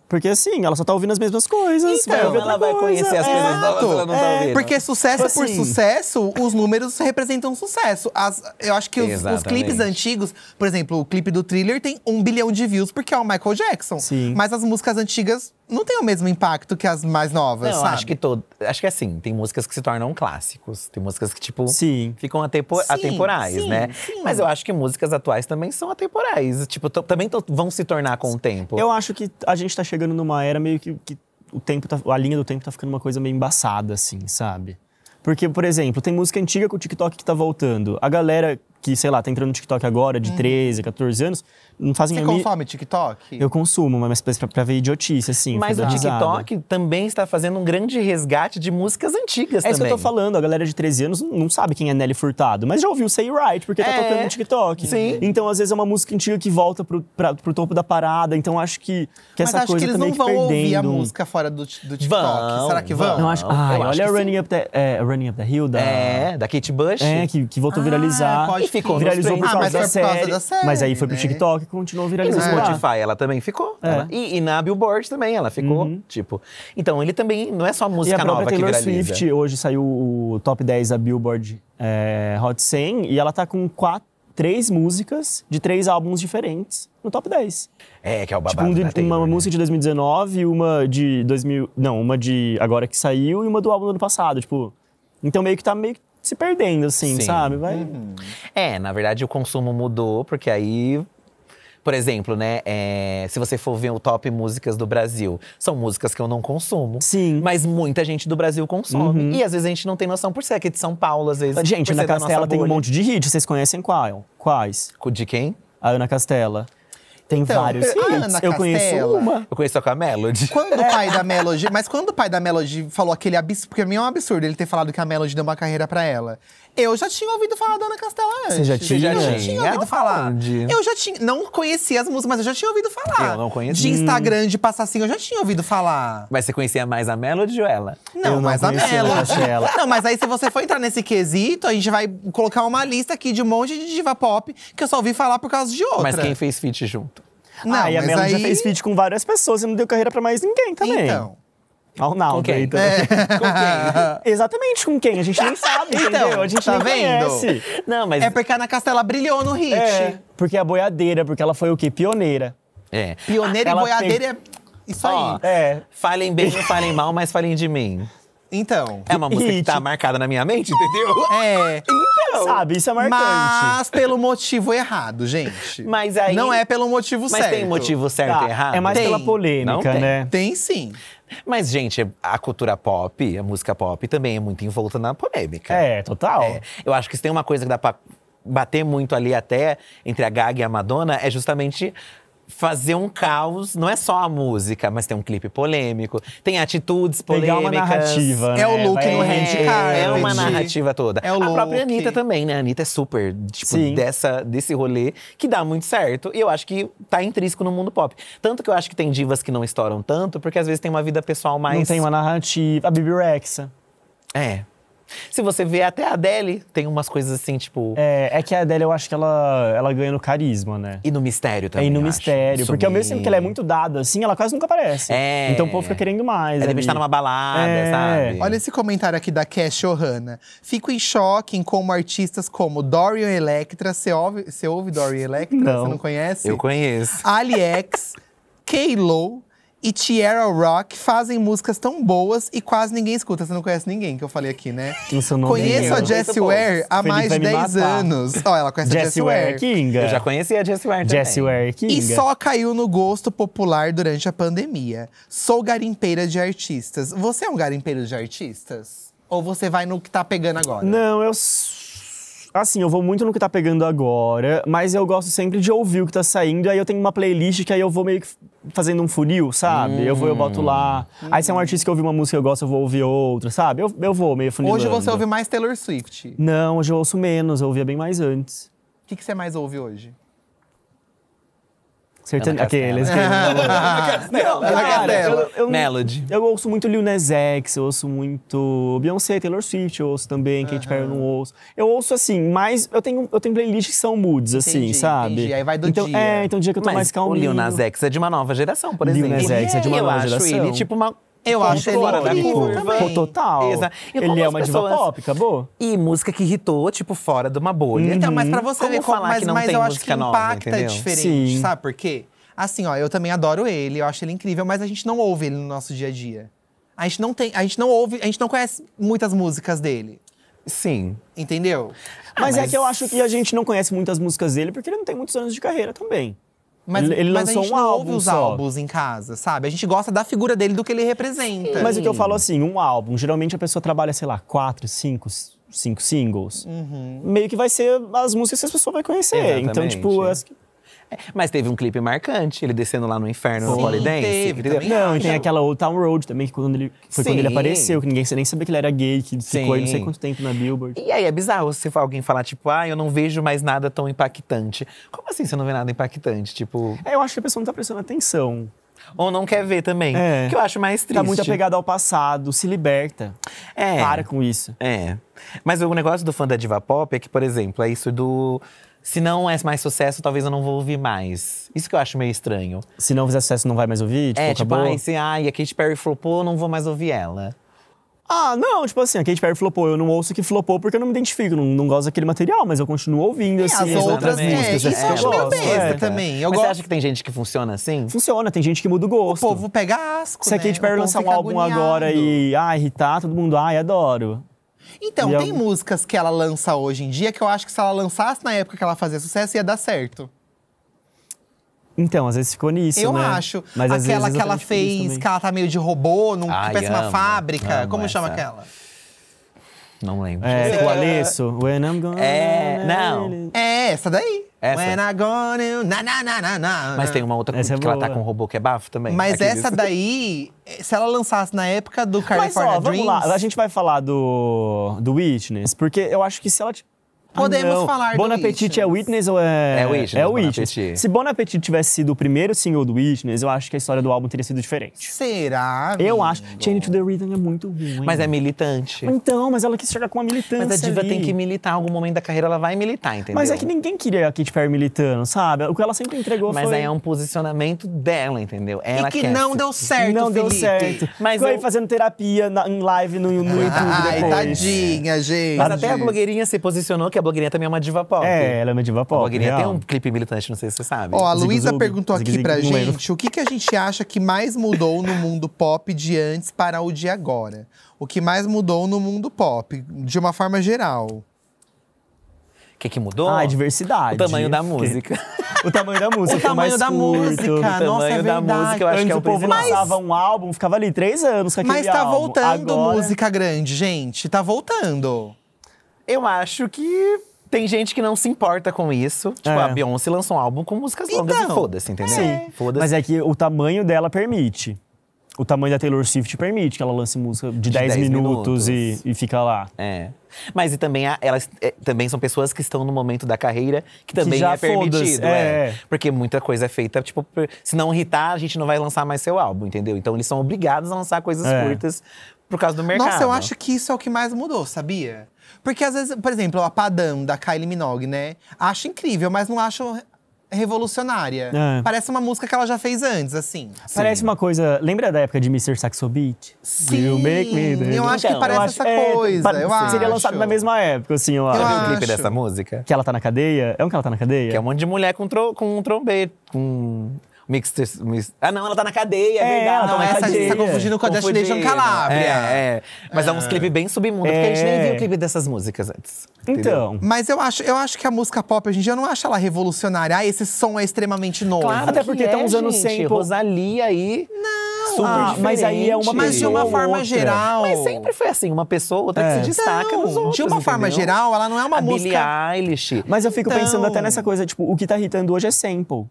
Porque assim, ela só tá ouvindo as mesmas coisas. Então, vai ouvir ela vai coisa. conhecer as coisas novas, ela não tá é. tá ouvindo. Porque sucesso tipo assim. por sucesso, os números representam sucesso. As, eu acho que os, os, clipes antigos, por exemplo, o clipe do Thriller tem um bilhão de views porque é o Michael Jackson. Sim. Mas as músicas antigas não tem o mesmo impacto que as mais novas, não, sabe? Acho que todo, acho que assim, tem músicas que se tornam clássicos, tem músicas que tipo sim. ficam atempo, sim, atemporais, sim, né? Sim. Mas eu acho que músicas atuais também são atemporais, tipo, também vão se tornar com o tempo. Eu acho que a gente tá chegando numa era meio que, que o tempo tá, a linha do tempo tá ficando uma coisa meio embaçada assim, sabe? Porque, por exemplo, tem música antiga com o TikTok que tá voltando. A galera que, sei lá, tá entrando no TikTok agora, de uhum. 13, 14 anos, não fazem Você consome TikTok? Eu consumo, mas é pra, pra ver idiotice, assim. Mas o TikTok também está fazendo um grande resgate de músicas antigas é também. É isso que eu tô falando. A galera de 13 anos não sabe quem é Nelly Furtado, mas já ouviu Say Right, porque tá é. tá tocando no TikTok. Sim. Então, às vezes, é uma música antiga que volta pro, pra, pro topo da parada. Então, acho que, que mas essa coisa que perdendo. Mas acho que eles não vão ouvir a música fora do, do TikTok. Vão, Será que vão? Não, acho, olha acho Running, up the, é, Running Up the Hill, da… É, da Kate Bush. É, que, que voltou ah, viralizar. É, pode ficou viralizou por causa, ah, mas da, série, por causa da série. Mas aí foi pro né? TikTok e continuou viralizando. E no Spotify ela também ficou. É. Ela, e, e, na Billboard também ela ficou, uhum. tipo. Então ele também, não é só música e a nova Taylor que viraliza. Swift, hoje saiu o top 10 da Billboard é, Hot 100 e ela tá com quatro, três músicas de três álbuns diferentes no top 10. É, que é o babado. Tipo, um, Taylor, uma né? música de 2019, uma de 2000, não, uma de agora que saiu e uma do álbum do ano passado, tipo. Então meio que tá meio se perdendo, assim, Sim. sabe? Vai... Uhum. É, na verdade o consumo mudou, porque aí por exemplo, né? É, se você for ver o top músicas do Brasil, são músicas que eu não consumo. Sim. Mas muita gente do Brasil consome. Uhum. E às vezes a gente não tem noção por ser aqui de São Paulo, às vezes. Gente, Ana Castela tem bolha. um monte de hit, vocês conhecem qual? Quais? De quem? A Ana Castela. Tem então, vários hits. É, Ana eu conheço uma. Eu conheço a Melody. Quando o é. pai da Melody. Mas quando o pai da Melody falou aquele absurdo. Porque pra mim é um absurdo ele ter falado que a Melody deu uma carreira para ela. Eu já tinha ouvido falar da Ana Castela antes. Você já tinha? Eu já tinha ouvido falar. Eu já tinha. Não conhecia as músicas, mas eu já tinha ouvido falar. Eu não conhecia. De Instagram, de passar assim, eu já tinha ouvido falar. Mas você conhecia mais a Melody ou ela? Não, não mais a Melody. Ela. Não, mas aí se você for entrar nesse quesito, a gente vai colocar uma lista aqui de um monte de diva pop que eu só ouvi falar por causa de outra. Mas quem fez feat junto? Não, ah, e a Melody aí... já fez feat com várias pessoas e não deu carreira pra mais ninguém também. Então. Olha o Naldo quem? aí também. É. Com quem? Exatamente com quem? A gente nem sabe, então, entendeu? A gente tá nem vendo? conhece. Não, mas... É porque a Ana Castela brilhou no hit. É, porque é boiadeira, porque ela foi o quê? Pioneira. É. Pioneira ela e boiadeira tem... é isso aí. É. Falem bem, não falem mal, mas falem de mim. Então. É uma música que tá marcada na minha mente, entendeu? É. Então. Sabe, isso é marcante. Mas pelo motivo errado, gente. Mas aí. Não é pelo motivo mas certo. Mas tem motivo tá, certo tá, e errado? É mais tem. pela polêmica, tem. né? Tem sim. Mas, gente, a cultura pop, a música pop, também é muito envolta na polêmica. É, total. É. Eu acho que se tem uma coisa que dá pra bater muito ali até entre a Gaga e a Madonna, é justamente fazer um caos. Não é só a música, mas tem um clipe polêmico, tem atitudes polêmicas. Pegar uma narrativa, É o né? look é, no red É uma narrativa toda. É o a própria Anitta também, né? A Anitta é super, tipo, dessa, desse rolê, que dá muito certo. E eu acho que tá intrínseco no mundo pop. Tanto que eu acho que tem divas que não estouram tanto, porque às vezes tem uma vida pessoal mais… Não tem uma narrativa. A Bibi Rexa. É. Se você vê até a Adele, tem umas coisas assim, tipo. É, é que a Adele eu acho que ela, ela ganha no carisma, né? E no mistério também. É, e no mistério. Porque ao mesmo tempo que ela é muito dada, assim, ela quase nunca aparece. É. Então o povo fica querendo mais. ela deve estar numa balada, é. sabe? Olha esse comentário aqui da Cash Ohana. Fico em choque em como artistas como Dorian Electra, você ouve, você ouve Dorian Electra? Não. Você não conhece? Eu conheço. AliEx, Kaylo e Tierra Rock fazem músicas tão boas e quase ninguém escuta. Você não conhece ninguém que eu falei aqui, né? Conheço a Jess Ware há Felipe mais de 10 anos. Ó, oh, ela conhece Jessie a Jess é Ware. Kinga. Eu já conhecia a Jess Ware também. Jess Ware é Kinga. E só caiu no gosto popular durante a pandemia. Sou garimpeira de artistas. Você é um garimpeiro de artistas? Ou você vai no que tá pegando agora? Não, eu assim, eu vou muito no que tá pegando agora, mas eu gosto sempre de ouvir o que tá saindo, aí eu tenho uma playlist que aí eu vou meio que fazendo um funil, sabe? Hum. Eu vou, eu boto lá. Hum. Aí se é um artista que ouve uma música que eu gosto, eu vou ouvir outra, sabe? Eu, eu vou meio funilando. Hoje você ouve mais Taylor Swift? Não, hoje eu ouço menos, eu ouvia bem mais antes. O que, que você mais ouve hoje? Sertane... Aqueles não, cara, eu, Melody. Eu ouço muito Lil Nas X, eu ouço muito Beyoncé, Taylor Swift, eu ouço também, uhum. Kate Perry eu não ouço. Eu ouço assim, mas eu tenho, eu tenho playlists que são moods, assim, entendi, sabe? Entendi. Aí vai do então, dia. É, então dia que eu tô mas mais calmo. O Lil Nas X é de uma nova geração, por exemplo. Lil Nas X é de uma nova geração. Eu acho ele tipo uma eu acho ele fora, né? incrível né? também. Total. Exato. Ele é uma pessoas... diva pop, acabou? E música que irritou, tipo, fora de uma bolha. Uhum. Então, mas pra uhum. você como ver como, falar mas, que não mas tem eu acho que nova, impacta diferente, Sim. sabe por quê? Assim, ó, eu também adoro ele, eu acho ele incrível, mas a gente não ouve ele no nosso dia a dia. A gente não tem, a gente não ouve, a gente não conhece muitas músicas dele. Sim. Entendeu? Ah, mas, mas é que eu acho que a gente não conhece muitas músicas dele porque ele não tem muitos anos de carreira também. Mas, ele mas lançou a gente um álbum ouve os só. álbuns em casa, sabe? A gente gosta da figura dele, do que ele representa. Sim. Mas o que eu falo assim, um álbum, geralmente a pessoa trabalha, sei lá, quatro, cinco, cinco singles. Uhum. Meio que vai ser as músicas que a pessoa vai conhecer. Exatamente. Então, tipo, as, mas teve um clipe marcante, ele descendo lá no inferno Sim, no holiday Teve, Não, e tem então- aquela Old Town Road também, que quando ele, foi Sim. quando ele apareceu, que ninguém nem sabia que ele era gay, que Sim. ficou aí não sei quanto tempo na Billboard. E aí é bizarro se alguém falar, tipo, ah, eu não vejo mais nada tão impactante. Como assim você não vê nada impactante? Tipo. É, eu acho que a pessoa não tá prestando atenção. Ou não quer ver também. É. Que eu acho mais triste. Tá muito apegado ao passado, se liberta. É. Para com isso. É. Mas o negócio do fã da diva pop é que, por exemplo, é isso do se não é mais sucesso, talvez eu não vou ouvir mais. Isso que eu acho meio estranho. Se não fizer sucesso, não vai mais ouvir? Tipo, é, tipo, ai, se, ai, a Katy Perry flopou, não vou mais ouvir ela. Ah, não, tipo assim, a Katy Perry flopou, eu não ouço que flopou porque eu não me identifico, não, não gosto daquele material, mas eu continuo ouvindo, é, assim. As outras músicas, né, é, isso eu acho meio besta é. também. Eu mas gosto. você acha que tem gente que funciona assim? Funciona, tem gente que muda o gosto. O povo pega asco, Se a né? Katy Perry lançar um álbum agora e, ai, irritar, todo mundo, ai, adoro. Então, e tem músicas que ela lança hoje em dia que eu acho que se ela lançasse na época que ela fazia sucesso, ia dar certo. Então, às vezes ficou nisso, eu né? Eu acho. Mas aquela que ela fez, que ela tá meio de robô, num, Ai, que parece uma fábrica. Como essa. chama aquela? Não lembro. É, é. o Alesso, When I'm Gonna... É, não. É, essa daí. Essa. When I na, na, na, na, na. Mas tem uma outra essa é que ela tá com um robô que é bafo também. Mas essa daí, se ela lançasse na época do California Mas, ó, Dreams... vamos lá. A gente vai falar do, do Witness, porque eu acho que se ela Podemos ah, não. falar bon do Appetit é Witness ou é... É Witness. É Witness. Bon Se Bon Appetit tivesse sido o primeiro single do Witness, eu acho que a história do álbum teria sido diferente. Será, amigo? Eu acho. Change to the Rhythm é muito ruim. Mas é militante. Então, mas ela quis chegar com uma militância Mas a diva ali. tem que militar. Em algum momento da carreira ela vai militar, entendeu? Mas é que ninguém queria a Katy Perry militando, sabe? O que ela sempre entregou mas foi... Mas aí é um posicionamento dela, entendeu? Ela e que não se... deu certo, Não Felipe. deu certo. Mas foi eu... fazendo terapia na, em live no, no YouTube Ai, depois. tadinha, gente. Mas até a blogueirinha se posicionou que a blogueirinha também é uma diva pop. É, ela é uma diva pop. A blogueirinha real. tem um clipe militante, não sei se você sabe. Ó, a Luísa perguntou aqui Zig, pra gente o que, que a gente acha que mais mudou no mundo pop de antes para o de agora. O que mais mudou no mundo pop, de uma forma geral. O que, que mudou? Ah, a diversidade. O tamanho da música. o tamanho da música. o tamanho da curto. música. O tamanho Nossa, é da música, eu acho Antes que é o, povo mas... lançava um álbum, ficava ali três anos com aquele Mas tá álbum. voltando Agora... música grande, gente. Tá voltando. Eu acho que tem gente que não se importa com isso. Tipo, é. a Beyoncé lançou um álbum com músicas longas então, e foda-se, entendeu? Sim. Foda Mas é que o tamanho dela permite. O tamanho da Taylor Swift permite que ela lance música de, de 10, 10 minutos, minutos, E, e fica lá. É. Mas e também elas é, também são pessoas que estão no momento da carreira que também que é permitido. É. é. Porque muita coisa é feita, tipo, se não irritar, a gente não vai lançar mais seu álbum, entendeu? Então eles são obrigados a lançar coisas é. curtas por causa do mercado. Nossa, eu acho que isso é o que mais mudou, sabia? Porque às vezes, por exemplo, a Padam da Kylie Minogue, né? Acho incrível, mas não acho revolucionária. É. Parece uma música que ela já fez antes, assim. Parece uma coisa. Lembra da época de Mr. Saxo Beat? Sim. You make me Eu acho então, que parece acho, essa é, coisa. eu acho. Seria lançado na mesma época, assim, eu, eu acho. Você o clipe dessa música? Que ela tá na cadeia? É um que ela tá na cadeia? Que é um monte de mulher com, tro com um trombete. Com Mixed, Ah, não, ela tá na cadeia, é, é verdade. tá não, na essa cadeia. gente tá confundindo com a Confundiram. Destination Calabria. É, é, é. Mas é, é clipe bem submundo, é. porque a gente nem é. viu o clipe dessas músicas antes. Entendeu? Então. Mas eu acho, eu acho que a música pop hoje em dia eu não acho ela revolucionária. Ah, esse som é extremamente novo. Claro Até porque estão é, usando gente. sempre. Rosalia aí. Não. Super ah, mas aí é uma Mas de uma forma outra. geral. Mas sempre foi assim, uma pessoa outra é. que se destaca não, nos outros. De uma entendeu? forma geral, ela não é uma a música. Billie Eilish. Mas eu fico então. pensando até então. nessa coisa, tipo, o que tá irritando hoje é sample.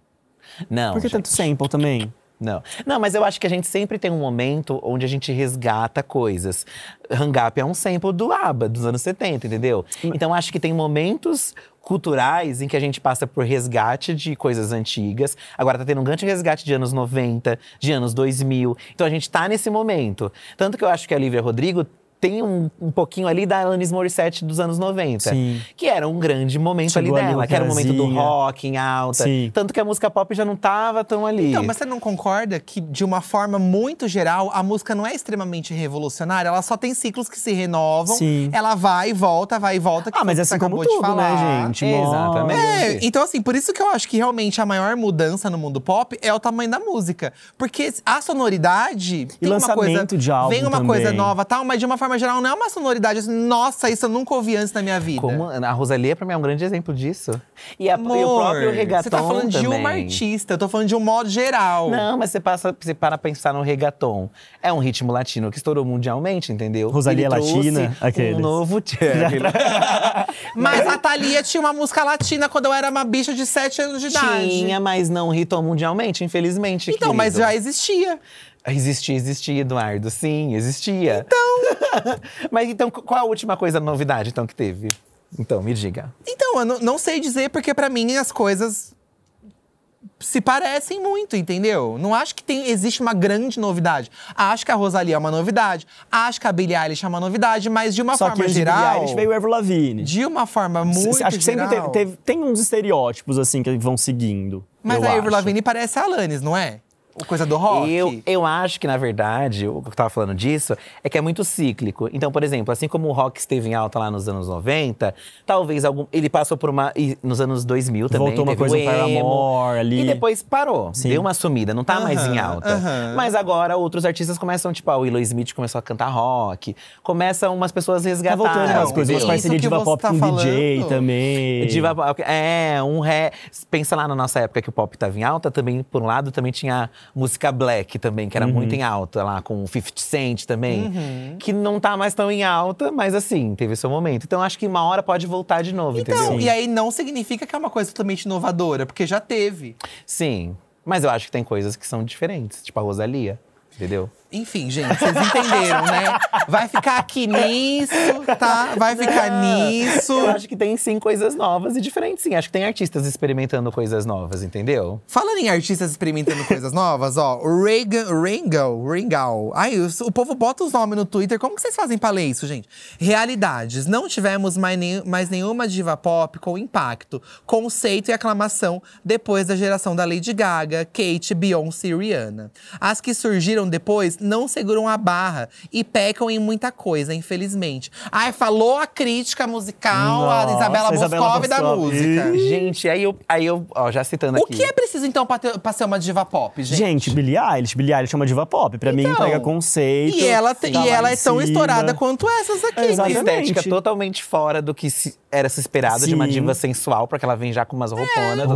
Não. Por que gente. tanto sample também? Não. Não, mas eu acho que a gente sempre tem um momento onde a gente resgata coisas. Hang Up é um sample do ABBA, dos anos 70, entendeu? Hum. Então acho que tem momentos culturais em que a gente passa por resgate de coisas antigas. Agora tá tendo um grande resgate de anos 90, de anos 2000. Então a gente tá nesse momento. Tanto que eu acho que a Lívia Rodrigo tem um, um pouquinho ali da Alanis Morissette dos anos 90. Sim. Que era um grande momento Chegou ali dela, que era o um momento do rock em alta. Sim. Tanto que a música pop já não tava tão ali. Então, mas você não concorda que, de uma forma muito geral, a música não é extremamente revolucionária? Ela só tem ciclos que se renovam. Sim. Ela vai e volta, vai e volta. ah, mas é assim como tudo, de né, falar. né, gente? Exatamente. É, é, então assim, por isso que eu acho que realmente a maior mudança no mundo pop é o tamanho da música. Porque a sonoridade… E tem lançamento uma coisa, de álbum Vem uma também. coisa nova tal, mas de uma forma forma geral, não é uma sonoridade assim, nossa, isso eu nunca ouvi antes na minha vida. Como? A Rosalia, pra mim, é um grande exemplo disso. E, a, Amor, e o próprio reggaeton Você tá falando também. de uma artista, eu tô falando de um modo geral. Não, mas você, passa, você para pensar no reggaeton. É um ritmo latino que estourou mundialmente, entendeu? Rosalia latina, latina, aqueles. um novo… mas a Thalia tinha uma música latina quando eu era uma bicha de 7 anos de idade. Tinha, mas não ritou mundialmente, infelizmente, Então, querido. mas já existia. Existia, existia, Eduardo. Sim, existia. Então. Mas então, qual a última coisa, novidade, então, que teve? Então, me diga. Então, eu não, sei dizer, porque para mim as coisas se parecem muito, entendeu? Não acho que tem, existe uma grande novidade. Acho que a Rosalie é uma novidade, acho que a Billie Eilish é uma novidade, mas de uma Só forma que geral. Billie veio Ever Lavigne. De uma forma muito. acho que geral, sempre teve, teve, tem uns estereótipos assim que vão seguindo. Mas a Ever Lavigne parece a Alanis, não é? coisa do rock? Eu, eu acho que, na verdade, o que eu tava falando disso é que é muito cíclico. Então, por exemplo, assim como o rock esteve em alta lá nos anos 90, talvez algum. Ele passou por uma. E nos anos 2000 também. Voltou uma coisa o amor ali. E depois parou. Sim. Deu uma sumida, não tá mais em alta. Mas agora outros artistas começam, tipo, a ah, Willow Smith começou a cantar rock. Começam umas pessoas resgatar. Tá voltando umas coisas, umas parcerias diva pop tá com falando. DJ também. Diva pop. É, um ré. Pensa lá na nossa época que o pop tava em alta, também, por um lado, também tinha música black também, que era uhum. muito em alta lá, com 50 Cent também, uhum. que não tá mais tão em alta, mas assim, teve seu momento. Então acho que uma hora pode voltar de novo, então, entendeu? Sim. E aí não significa que é uma coisa totalmente inovadora, porque já teve. Sim. Mas eu acho que tem coisas que são diferentes, tipo a Rosalia, entendeu? Enfim, gente, vocês entenderam, né? Vai ficar aqui nisso, tá? Vai ficar Não. nisso. Eu acho que tem sim coisas novas e diferentes, sim. Acho que tem artistas experimentando coisas novas, entendeu? Falando em artistas experimentando coisas novas, ó, Reagan, Ringo, Ringal. Aí o, o povo bota os nomes no Twitter. Como que vocês fazem pra ler isso, gente? Realidades. Não tivemos mais, nem, mais nenhuma diva pop com impacto, conceito e aclamação depois da geração da Lady Gaga, Kate, Beyoncé e Rihanna. As que surgiram depois não seguram a barra e pecam em muita coisa, infelizmente. Ai, falou a crítica musical, Nossa, a Isabela, Boscov da música. Gente, aí eu, aí eu ó, já citando o aqui. O que é preciso, então, pra, ter, pra, ser uma diva pop, gente? Gente, Billie Eilish, Billie Eilish é uma diva pop. Pra então, mim, entrega conceito. E ela, tá e ela é tão estourada quanto essas aqui. Né? Exatamente. Estética totalmente fora do que se, era se esperado Sim. de uma diva sensual, porque ela vem já com umas rouponas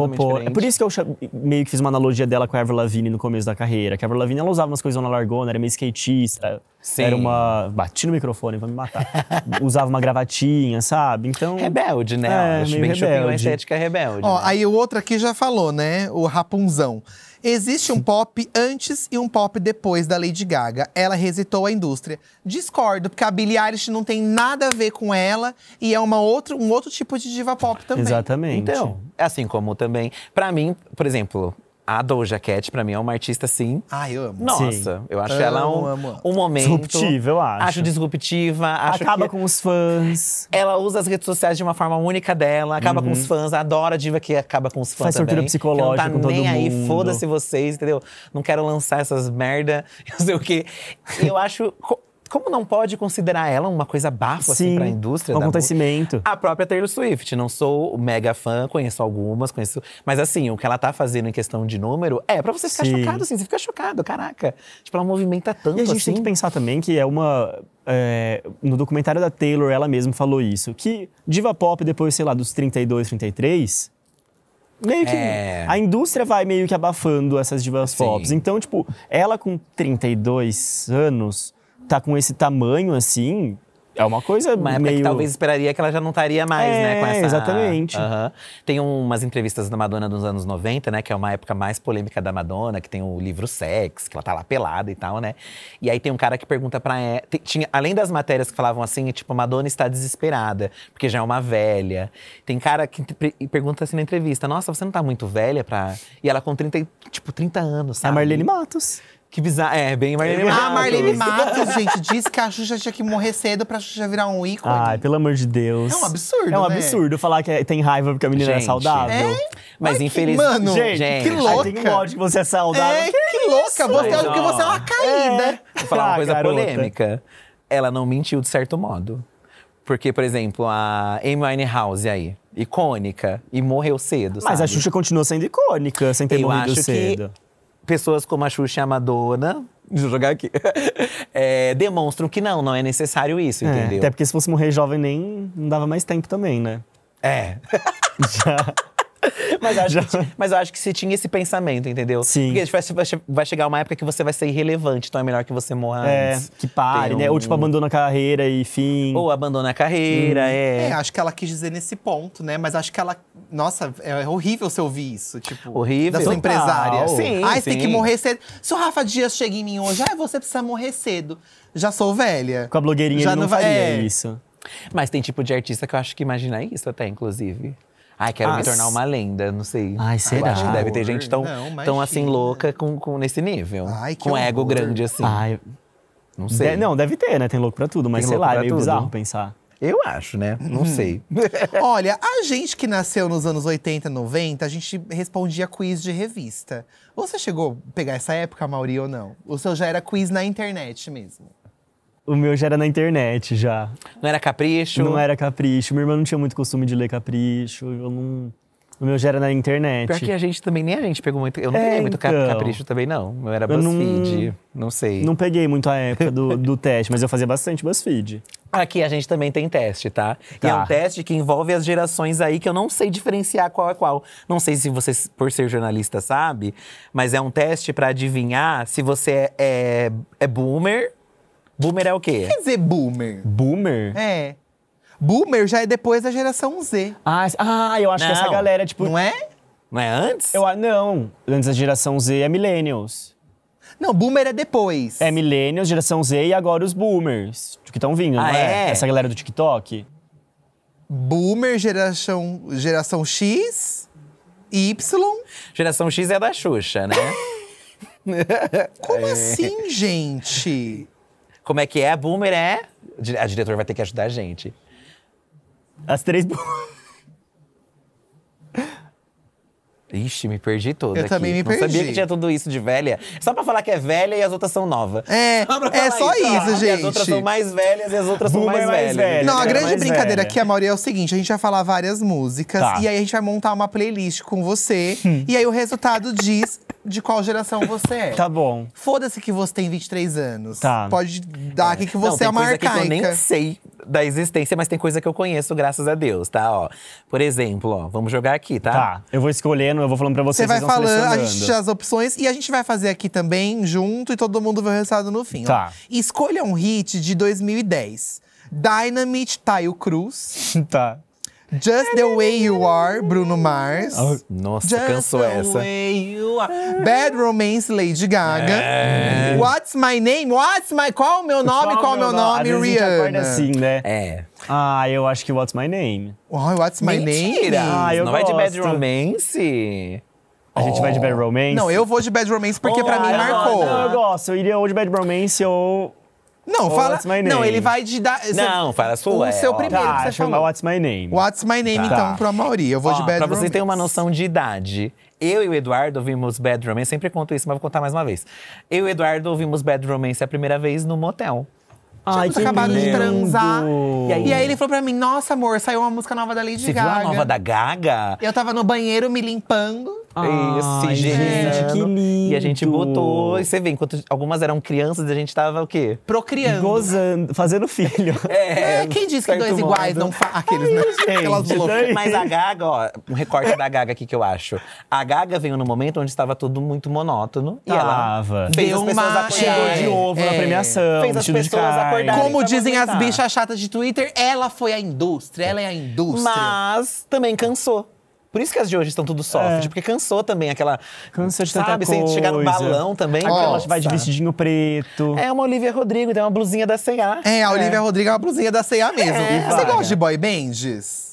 é. É por isso que eu meio que fiz uma analogia dela com a Avril Lavigne no começo da carreira. Que a Avril Lavigne, ela usava umas coisas na largona, né? era meio skatista. Sim. Era uma. Bati no microfone pra me matar. Usava uma gravatinha, sabe? Então. Rebelde, né? É, Acho bem rebelde. Chupinho, a estética é rebelde. Ó, né? aí o outro aqui já falou, né? O Rapunzão. Existe um pop antes e um pop depois da Lady Gaga. Ela resitou a indústria. Discordo, porque a Billie Eilish não tem nada a ver com ela e é uma outro, um outro tipo de diva pop também. Exatamente. Então, assim como também, para mim, por exemplo, a Doja Cat, pra mim, é uma artista, assim… Ah, eu amo. Nossa, Sim. eu acho amo, ela um, amo. um momento… Disruptiva, eu acho. Acho disruptiva, acho Acaba que... com os fãs. Ela usa as redes sociais de uma forma única dela, acaba uhum. com os uhum. fãs. Adora a diva que acaba com os fãs Faz também. tortura psicológica tá com todo mundo. nem aí, foda-se vocês, entendeu? Não quero lançar essas merda, não sei o quê. E eu acho como não pode considerar ela uma coisa bafa assim para a indústria? Um acontecimento. Música? A própria Taylor Swift, não sou mega fã, conheço algumas, conheço, mas assim, o que ela tá fazendo em questão de número é para você ficar Sim. chocado assim, você fica chocado, caraca. Tipo, ela movimenta tanto E a gente assim. tem que assim. pensar também que é uma é, no documentário da Taylor ela mesma falou isso, que diva pop depois, sei lá, dos 32, 33, meio que. É. A indústria vai meio que abafando essas divas pop Então, tipo, ela com 32 anos tá com esse tamanho assim, é uma coisa uma meio... que talvez esperaria que ela já não estaria mais, é, né? Com é, essa... exatamente. Uhum. Tem umas entrevistas da Madonna dos anos 90, né? Que é uma época mais polêmica da Madonna, que tem o livro Sex, que ela tá lá pelada e tal, né? E aí tem um cara que pergunta pra ela... Tinha, além das matérias que falavam assim, é tipo, Madonna está desesperada, porque já é uma velha. Tem cara que pergunta assim na entrevista, nossa, você não tá muito velha pra... E ela com 30, tipo, 30 anos, sabe? a Marlene Matos. Que bizarro. É, bem Marlene é Matos. Ah, Marlene Matos, gente, disse que a Xuxa tinha que morrer cedo pra Xuxa virar um ícone. Ai, pelo amor de Deus. É um absurdo, É um né? absurdo falar que tem raiva porque a menina é saudável. é? Mas infelizmente. mano, Gente, que louca. Tem um que você é saudável. É, que, louca! Você é acha que você é uma caída. É. Vou falar uma ah, coisa polêmica. Ela não mentiu de certo modo. Porque, por exemplo, a Amy Winehouse aí, icônica, e morreu cedo, Mas a Xuxa continua sendo icônica, sem ter Eu morrido acho que cedo pessoas como a Xuxa e a Madonna, deixa eu jogar aqui, é, demonstram que não, não é necessário isso, é, entendeu? Até porque se fosse morrer jovem nem não dava mais tempo também, né? É. Já mas, acho que, mas eu acho que se tinha esse pensamento, entendeu? Sim. Porque tipo, vai, vai chegar uma época que você vai ser irrelevante, então é melhor que você morra é, antes. Que pare, um... né? Ou tipo, abandona a carreira e fim. Ou abandona a carreira, hum. é. É, acho que ela quis dizer nesse ponto, né? Mas acho que ela. Nossa, é horrível você ouvir isso, tipo. Horrível. Da sua Total. empresária. Sim. Ai, ah, tem que morrer cedo. Se o Rafa Dias chega em mim hoje, ah, você precisa morrer cedo. Já sou velha. Com a blogueirinha Já não, não faria é. isso. Mas tem tipo de artista que eu acho que imagina isso até, inclusive. Ai, quero ah, me tornar uma lenda, não sei. Ai, será? Eu acho que deve ter gente tão, não, tão assim louca com, com nesse nível. Ai, que com horror. ego grande assim. Ai, não sei. De, não, deve ter, né? Tem louco pra tudo, mas sei lá, é meio tudo. bizarro pensar. Eu acho, né? Não uhum. sei. Olha, a gente que nasceu nos anos 80, 90, a gente respondia quiz de revista. Você chegou a pegar essa época, Mauri, ou não? O seu já era quiz na internet mesmo? O meu já era na internet, já. Não era capricho? Não era capricho. Minha irmã não tinha muito costume de ler capricho. Eu não... O meu já era na internet. Pior que a gente também, nem a gente pegou muito. Eu não é, peguei muito então, capricho também, não. Eu era BuzzFeed, eu não, não, sei. Não peguei muito a época do, do teste, mas eu fazia bastante BuzzFeed. Aqui a gente também tem teste, tá? tá? E é tá. um teste que envolve as gerações aí que eu não sei diferenciar qual é qual. Não sei se você, por ser jornalista, sabe, mas é um teste para adivinhar se você é, é, é boomer Boomer é o quê? Quer dizer boomer? Boomer? É. Boomer já é depois da geração Z. Ah, ah eu acho não. que essa galera, tipo. Não é? Não é antes? Eu, não. Antes da geração Z é Millennials. Não, boomer é depois. É Millennials, geração Z e agora os boomers. Que estão vindo, ah, não é? é? Essa galera do TikTok. Boomer, geração, geração X, Y. Geração X é da Xuxa, né? Como é. assim, gente? Como é que é, Boomer? É? A diretora vai ter que ajudar a gente. As três Boomer. Ixi, me perdi toda. Eu aqui. também me não perdi. Não sabia que tinha tudo isso de velha. Só pra falar que é velha e as outras são novas. É, só é só isso, isso gente. As outras são mais velhas e as outras Boomer são mais, mais velhas. velhas. Não, a grande brincadeira velha. aqui, Amaury, é o seguinte: a gente vai falar várias músicas tá. e aí a gente vai montar uma playlist com você. Hum. E aí o resultado diz de qual geração você é. Tá bom. Foda-se que você tem 23 anos. Tá. Pode dar é. aqui que você não, é tem é uma coisa arcaica. Que eu nem sei da existência, mas tem coisa que eu conheço, graças a Deus, tá? Ó, por exemplo, ó, vamos jogar aqui, tá? Tá. Eu vou escolhendo, eu vou falando pra vocês. Você vai vocês falando, a gente as opções e a gente vai fazer aqui também junto e todo mundo vê o resultado no fim. Tá. Ó. Escolha um hit de 2010. Dynamite Taio Cruz. tá. Just the way you are, Bruno Mars. Oh, nossa, Just canção é essa. Bad Romance, Lady Gaga. É. What's my name? What's my qual o meu nome? Qual, o meu nome, nome? Rihanna? assim, né? É. Ah, eu acho que What's my name. Oh, what's my Mentira. name? Ah, eu Não gosto. é de Bad Romance? A gente vai de Bad oh. Romance? Não, eu vou de Bad Romance porque oh, pra mim ah, marcou. Não, eu gosto. Eu iria ou de Bad Romance ou não, fala. What's my name? Não, ele vai de dar. Não, fala sua. O seu primeiro Tá, que você chama falou. What's My Name. What's my name, Tá. então, pro Amaury? Eu vou de Ó, Bedroom. pra vocês ter uma noção de idade, eu e o Eduardo ouvimos Bad Romance, sempre conto isso, mas vou contar mais uma vez. Eu e o Eduardo ouvimos Bad Romance a primeira vez no motel. Ai, Tínhamos acabado de transar. E aí? E aí ele falou pra mim: Nossa, amor, saiu uma música nova da Lady Você Gaga. viu a nova da Gaga? Eu tava no banheiro me limpando. Ai, gente, que lindo. E a gente botou. E você vê, enquanto algumas eram crianças, a gente tava o quê? Procriando. Gozando, fazendo filho. É, é, quem disse que dois modo. iguais não faz aqueles, né? gente, Aquelas loucas. Mas a Gaga, ó, um recorte da Gaga aqui que eu acho. A Gaga veio no momento onde estava tudo muito monótono. E ela fez Deu as pessoas uma- Chegou de ovo na é, é. premiação, Fez as de como dizem as bichas chatas de Twitter, ela foi a indústria, ela é a indústria. Mas também cansou. Por isso que as de hoje estão tudo soft, é. porque cansou também aquela. Cansou de Sabe, sem chegar no balão também. Aquela que vai de vestidinho preto. É uma Olivia Rodrigo, é uma blusinha da CA. É, a Olivia é. Rodrigo é uma blusinha da CA mesmo. É. Você gosta de boy bands?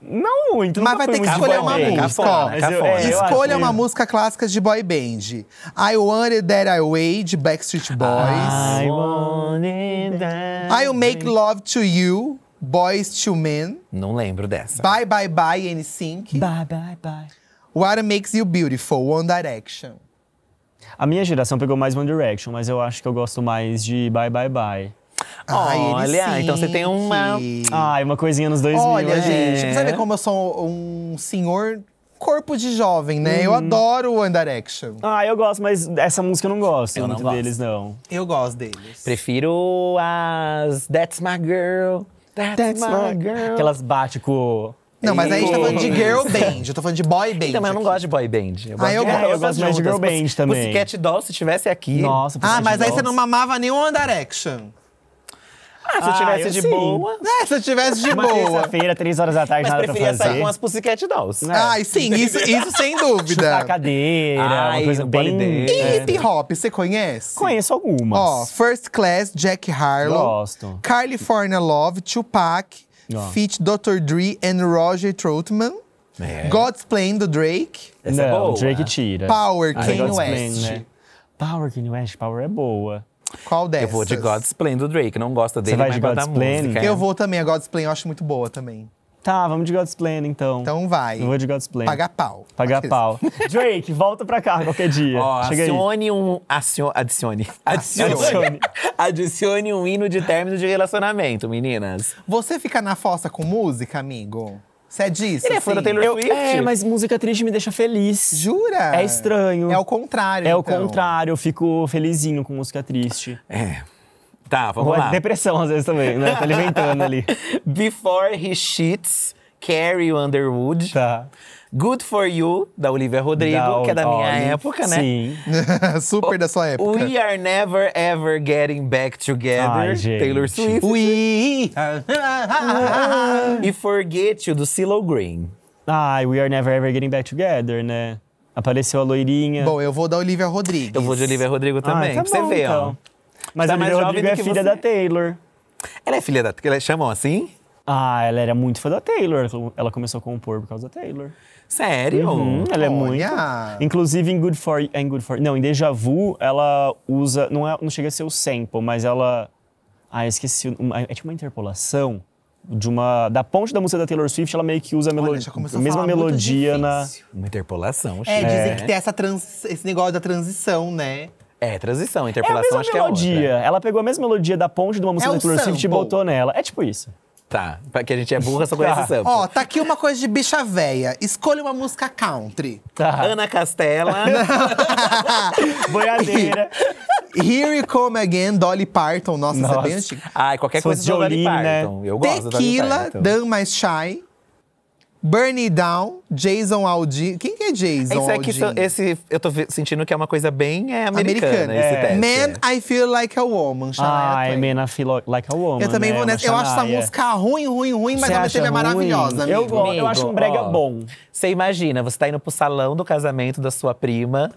Não muito. Mas vai ter que escolher uma música. Cafona, cafona. Escolha uma é. música clássica de boy band. I Want It That I Way, de Backstreet Boys. I Want It That I'll Make Love To You, Boys To Men. Não lembro dessa. Bye Bye Bye, NSYNC. Bye Bye Bye. What Makes You Beautiful, One Direction. A minha geração pegou mais One Direction, mas eu acho que eu gosto mais de Bye Bye Bye. Ai, ah, Olha, então você tem uma. Ai, uma coisinha nos 2000. Olha, gente, você sabe é. como eu sou um senhor corpo de jovem, né? Eu uhum. adoro One Direction. Ah, eu gosto, mas essa música eu não gosto. Eu não gosto. deles, não. Eu gosto deles. Prefiro as That's My Girl, That's, That's my, my, Girl. aquelas bate com… Não, mas aí a gente tá falando de girl band, eu tô falando de boy band. Então, mas eu não gosto de boy band. Eu gosto, ah, eu, de, gosto, é, eu eu gosto mais de girl band também. Cat Doll, se tivesse aqui. Nossa, Ah, mas aí você não mamava nenhum One Direction. Ah, se eu ah, tivesse ah, eu de sim. boa. É, se eu tivesse de Uma boa. feira três horas da tarde, Mas nada pra fazer. Mas preferia sair com as Pussycat Dolls. Né? Ah, sim, isso, isso sem dúvida. Chutar a cadeira, Ai, uma coisa bem… E é. hip hop, você conhece? Conheço algumas. Ó, First Class, Jack Harlow. Gosto. California Love, Tupac. Feat Dr. Dre and Roger Troutman. É. God's Plan, do Drake. Essa é Não, é boa. Drake tira. Power, Kanye West. Plan, né? Power, Kanye West, Power é boa. Qual dessas? Eu vou de God's Plan do Drake. Não gosto dele, vai mas de gosto da música. É. Eu vou também. A God's Plan eu acho muito boa também. Tá, vamos de God's Plan, então. Então vai. Eu vou de God's Plan. Pagar pau. Pagar é pau. Drake, volta pra cá qualquer dia. Ó, Chega adicione aí. um. adicione. Adicione. Adicione. adicione um hino de término de relacionamento, meninas. Você fica na fossa com música, amigo? Você é disso? Ele é fã da Taylor eu, Swift? É, mas música triste me deixa feliz. Jura? É estranho. É o contrário, É o então. contrário, eu fico felizinho com música triste. É. Tá, vamos Ou é lá. É depressão às vezes também, né? Tá alimentando ali. Before He Cheats, Carrie Underwood. Tá. Good For You, da Olivia Rodrigo, da que é da minha época, né? Sim. Super o, da sua época. We Are Never Ever Getting Back Together, Ai, Taylor Swift. We E Forget You, do CeeLo Green. Ai, We Are Never Ever Getting Back Together, né? Apareceu a loirinha. Bom, eu vou da Olivia Rodrigo. Eu vou de Olivia Rodrigo também, Ai, tá pra você ver, então. ó. Mas tá a Olivia Rodrigo é filha você... da Taylor. Ela é filha da... Eles é, chamam assim? Ah, ela era muito fã da Taylor. Ela começou a compor por causa da Taylor. Sério? Uhum, ela é muito. Inclusive em Good For em Good For, não, em Deja Vu, ela usa, não é, não chega a ser o sample, mas ela Ah, eu esqueci, uma, é tipo uma interpolação de uma da ponte da música da Taylor Swift, ela meio que usa a, a mesma melodia na uma interpolação. É, é, dizem que é. tem essa trans, esse negócio da transição, né? É, transição, interpolação, é a mesma acho melodia. que é outra. Ela pegou a mesma melodia da ponte de uma é música é da Taylor Swift e botou nela. É tipo isso. Tá, pra que a gente é burra, só conhece tá. sample. Ó, tá aqui uma coisa de bicha véia. Escolha uma música country. Tá. Ana Castela. Boiadeira. Here You Come Again, Dolly Parton. Nossa, Nossa. essa é bem Ai, qualquer Sou coisa de Dolly né? Parton. Né? Eu gosto Tequila, Dolly Parton. Dan Mais Shy. Bernie Down, Jason Aldean. Quem que é Jason Isso aqui, Aldean? esse, eu tô sentindo que é uma coisa bem é, americana, americana, esse é. teste. Man, I Feel Like a Woman, Shania Ah, Man, I Feel Like a Woman, Eu também né? vou nessa. Eu acho essa música ruim, ruim, ruim, mas a trilha é maravilhosa, amigo. Eu, eu acho um brega ó, bom. Você imagina, você tá indo pro salão do casamento da sua prima…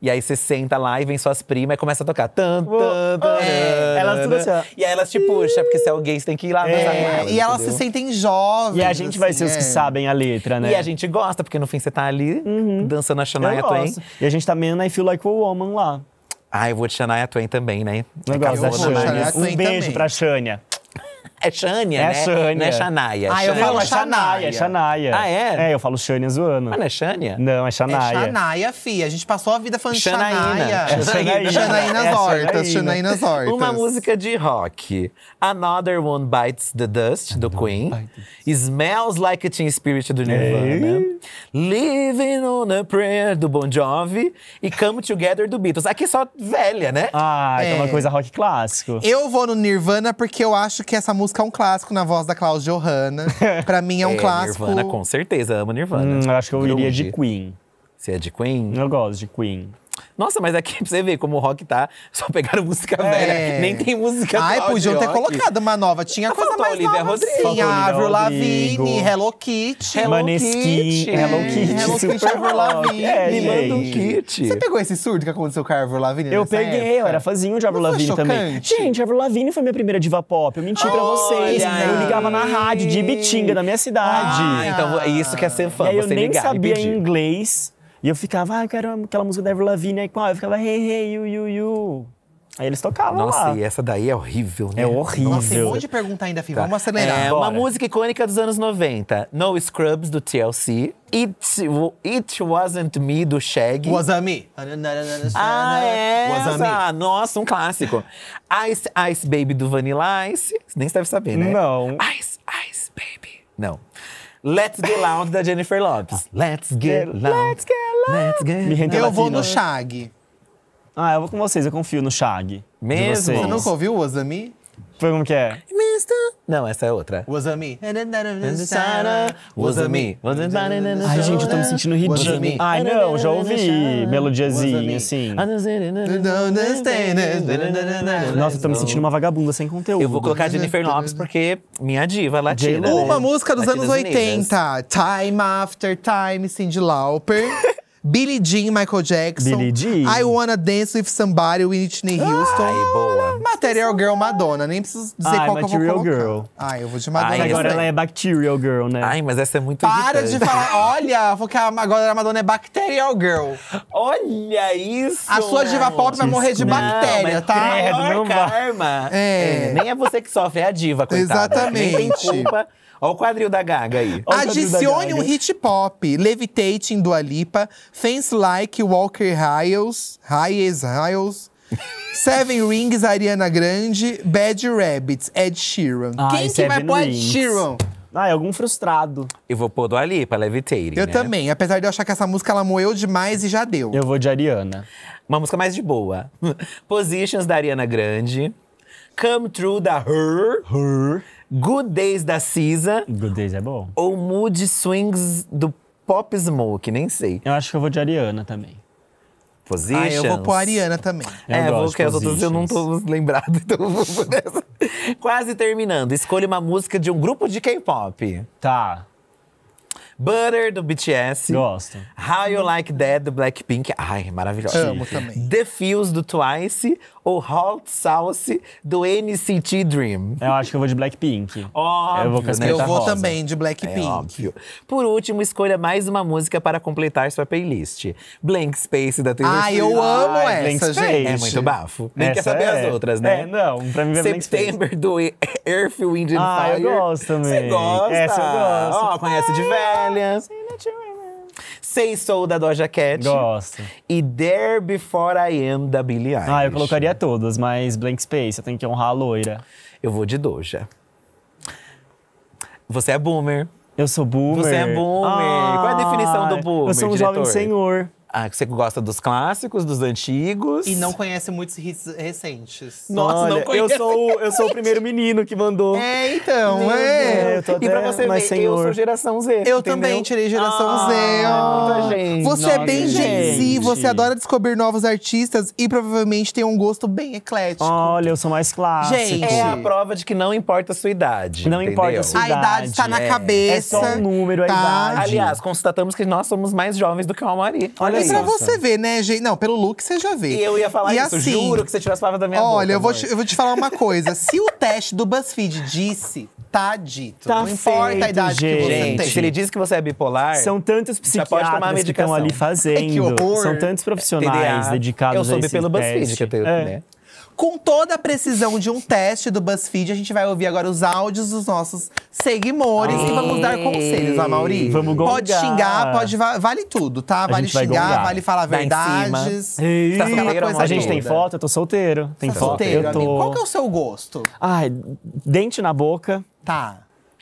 E aí você senta lá e vem suas primas e começa a tocar. Tan, tan, tan, é. Elas tudo assim, E aí elas te puxam, porque se é alguém, você tem que ir lá dançar é, com elas, E elas se sentem jovens. E a gente assim, vai ser é. os que assim, é. sabem a letra, né? E a gente gosta, porque no fim você tá ali uhum. dançando a Shania Twain. E a gente tá meio na I Feel Like a Woman lá. Ah, eu vou de Shania Twain também, né? Eu gosto da Shania. Um beijo também. pra Shania. É Shania, é né? Shania. Não é Shania. Ah, eu Shania. falo Shania. Shania. Shania. Ah, é? É, eu falo Shania zoando. Mas não é Shania? Não, é Shania. É Shania, fia. A gente passou a vida falando Shania, Shania. Shania Shanaína Hortas. Shanaína Hortas. Uma música de rock. Another One Bites the Dust, Another do Queen. Smells Like a Teen Spirit, do Nirvana. Living on a Prayer, do Bon Jovi. E Come Together, do Beatles. Aqui só velha, né? Ah, é, é uma é. coisa rock clássico. Eu vou no Nirvana porque eu acho que essa música música é um clássico na voz da Cláudia Johanna. pra mim é um é, clássico. Nirvana, com certeza, amo Nirvana. Hum, acho que eu Grunge. iria de Queen. Você é de Queen? Eu gosto de Queen. Nossa, mas aqui pra você ver como o rock tá, só pegaram música é. velha. Nem tem música Ai, nova. Ai, podiam ter colocado uma nova. Tinha a coisa mais Olivia nova. Assim. Rodrigo. Sim, Avril Lavigne, Hello Kitty. Hello Kitty. Hello é, Kitty, Hello Kitty, Avril Lavigne. É, Me manda um kit. Você pegou esse surdo que aconteceu com a Avril Lavigne Eu peguei, época? eu era fãzinho de Avril Lavigne também. Gente, Avril Lavigne foi minha primeira diva pop. Eu menti oh, pra vocês. Eu ligava na rádio de Ibitinga, da minha cidade. Ah, então ah. É isso que é ser fã, e aí, você eu nem sabia inglês. E eu ficava, ah, eu quero aquela música da Ever Lavigne, aí qual? Eu ficava, hey, hey, you, you, you. Aí eles tocavam Nossa, lá. Nossa, e essa daí é horrível, né? É horrível. Nossa, tem um monte de pergunta ainda, Fih. Tá. Vamos acelerar. É, Bora. uma música icônica dos anos 90. No Scrubs, do TLC. It, It Wasn't Me, do Shaggy. Wasn't Me. Ah, é essa. Nossa, um clássico. Ice, Ice Baby, do Vanilla Ice. Nem deve saber, né? Não. Ice, Ice Baby. Não. Let's Get Loud da Jennifer Lopes. Ah. Let's Get Loud. Let's Get Loud. Let's get Me eu vou no né? Shag. Ah, eu vou com vocês, eu confio no Shag. Mesmo? Você nunca ouviu o Ozami? Foi como que é? Não, essa é outra. Was a me. Was a me. Ai, gente, eu tô me sentindo ridículo. Ai, não, já ouvi melodiazinha, assim. Nossa, eu tô me sentindo uma vagabunda sem conteúdo. Eu vou colocar Jennifer Lopes porque minha diva é latina. Né? Uma música dos anos 80. Time After Time, Cindy Lauper. Billie Jean, Michael Jackson. Billie Jean. I Wanna Dance With Somebody, Whitney Houston. Ai, boa. Material Girl, Madonna. Nem preciso dizer Ai, qual que eu vou colocar. Girl. Ai, eu vou de Madonna. Ai, agora ela é Bacterial Girl, né? Ai, mas essa é muito Para irritante. de falar. Olha, porque agora a Madonna é Bacterial Girl. Olha isso! A sua diva pop vai morrer de não, bactéria, tá? Credo, não karma. É. é. Nem é você que sofre, é a diva, coitada. Exatamente. Nem tem culpa Olha o quadril da Gaga aí. Adicione Gaga. um hit pop. Levitating, do Alipa. fans Like, Walker Hiles. Hiles, Hiles. Seven Rings, Ariana Grande. Bad Rabbits, Ed Sheeran. Quem que vai pôr Ed Sheeran? Ah, é algum frustrado. Eu vou pôr do Alipa Levitating, Eu né? também, apesar de eu achar que essa música ela moeu demais e já deu. Eu vou de Ariana. Uma música mais de boa. Positions, da Ariana Grande. Come True, da Her. Her. Good Days da Cisa. Good Days é bom. Ou Mood Swings do Pop Smoke, nem sei. Eu acho que eu vou de Ariana também. Positions. Ah, eu vou pôr Ariana também. Eu é, vou que as outras eu não tô lembrado, então eu vou por essa. Quase terminando. Escolha uma música de um grupo de K-pop. Tá. Butter, do BTS. Gosto. How You Like That, do Blackpink. Ai, maravilhosa. Amo também. The Fills do Twice ou Hot Sauce do NCT Dream. Eu acho que eu vou de Blackpink. Óbvio, eu vou, né? eu vou também de Blackpink. É Por último, escolha mais uma música para completar sua playlist. Blank Space da Taylor Swift. Ah, eu amo Ai, essa, Blank gente. Space. É muito bafo. Nem essa quer saber é. as outras, né? É, não, pra mim é Blank Space. September do Earth, Wind and ah, Fire. Ah, eu gosto também. Você gosta? Essa eu gosto. Ó, oh, conhece de velha. Say Soul da Doja Cat. Gosto. E There Before I Am da Billie Eilish. Ah, eu colocaria todas, mas Blank Space, eu tenho que honrar a loira. Eu vou de Doja. Você é boomer. Eu sou boomer. Você é boomer. Ah, Qual é a definição do boomer? Eu sou um diretor? jovem senhor. Ah, você gosta dos clássicos, dos antigos. E não conhece muitos hits recentes. Nossa, Olha, não Eu sou, eu sou o primeiro menino que mandou. É, então, é. é. Deus, é, e pra você mas ver, senhor. eu sou geração Z. Eu entendeu? também tirei geração ah, Z. É muita gente. Você é bem Gen Z, você adora descobrir novos artistas e provavelmente tem um gosto bem eclético. Olha, eu sou mais clássico. Gente. É a prova de que não importa a sua idade. Não entendeu? importa a sua idade. A idade está na é. cabeça. É só um número, tá. a idade. Aliás, constatamos que nós somos mais jovens do que o Amari. Olha mas pra você ver, né, gente? Não, pelo look você já vê. E eu ia falar e isso, assim, juro que você tirou as palavras da minha olha, boca. Olha, eu, vou te, eu vou te falar uma coisa. Se o teste do BuzzFeed disse tá dito. Tá não importa feito, a idade gente. que você gente, tem. Se ele diz que você é bipolar, são tantos psiquiatras que estão ali fazendo. É que horror. São tantos profissionais TDA. dedicados eu a esse Eu soube pelo BuzzFeed que eu tenho, é. né? com toda a precisão de um teste do BuzzFeed, a gente vai ouvir agora os áudios dos nossos seguidores Aê. e vamos dar conselhos, a Mauri. Vamos gongar. Pode xingar, pode vale tudo, tá? Vale xingar, vale falar verdades. Ei, coisa tá a gente toda. tem foto, eu tô solteiro. Tem tá foto. Solteiro, eu tô... Amigo. Qual que é o seu gosto? Ai, dente na boca. Tá.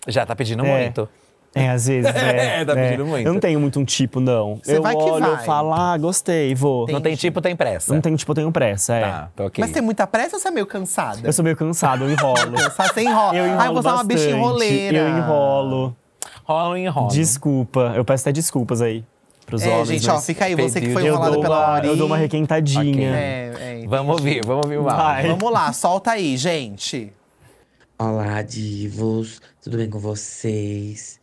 Já tá pedindo é. muito. É, às vezes. É, é, dá é. muito. Eu não tenho muito um tipo, não. Você eu vai que olho, vai. eu falo, ah, gostei, vou. Não tem tipo, tem pressa. Não tem tipo, tenho pressa, é. Tá, tô ok. Mas tem muita pressa ou você é meio cansada? Eu sou meio cansado, eu enrolo. você enrola. Eu enrolo ah, eu vou usar uma bicha enroleira. Eu enrolo. Rola enrola. Desculpa, eu peço até desculpas aí. Pros é, homens, gente, ó, fica aí, você que foi enrolado pela Ori. Eu dou uma requentadinha. Okay. É, é. Vamos ouvir, vamos ouvir o Vamos lá, solta aí, gente. Olá, divos. Tudo bem com vocês?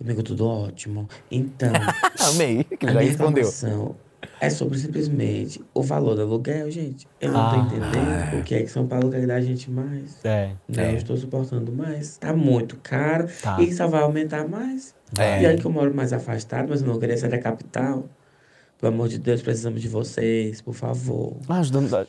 Amigo, tudo ótimo. Então. Amei, que ele já respondeu. É sobre simplesmente o valor do aluguel, gente. Eu não ah, tô entendendo é. o que é que São Paulo quer dar a gente mais. É. Né? É. Eu estou suportando mais. Tá muito caro. Tá. E só vai aumentar mais. É. E aí que eu moro mais afastado, mas eu não queria sair da capital. Pelo amor de Deus, precisamos de vocês, por favor. Ajudando.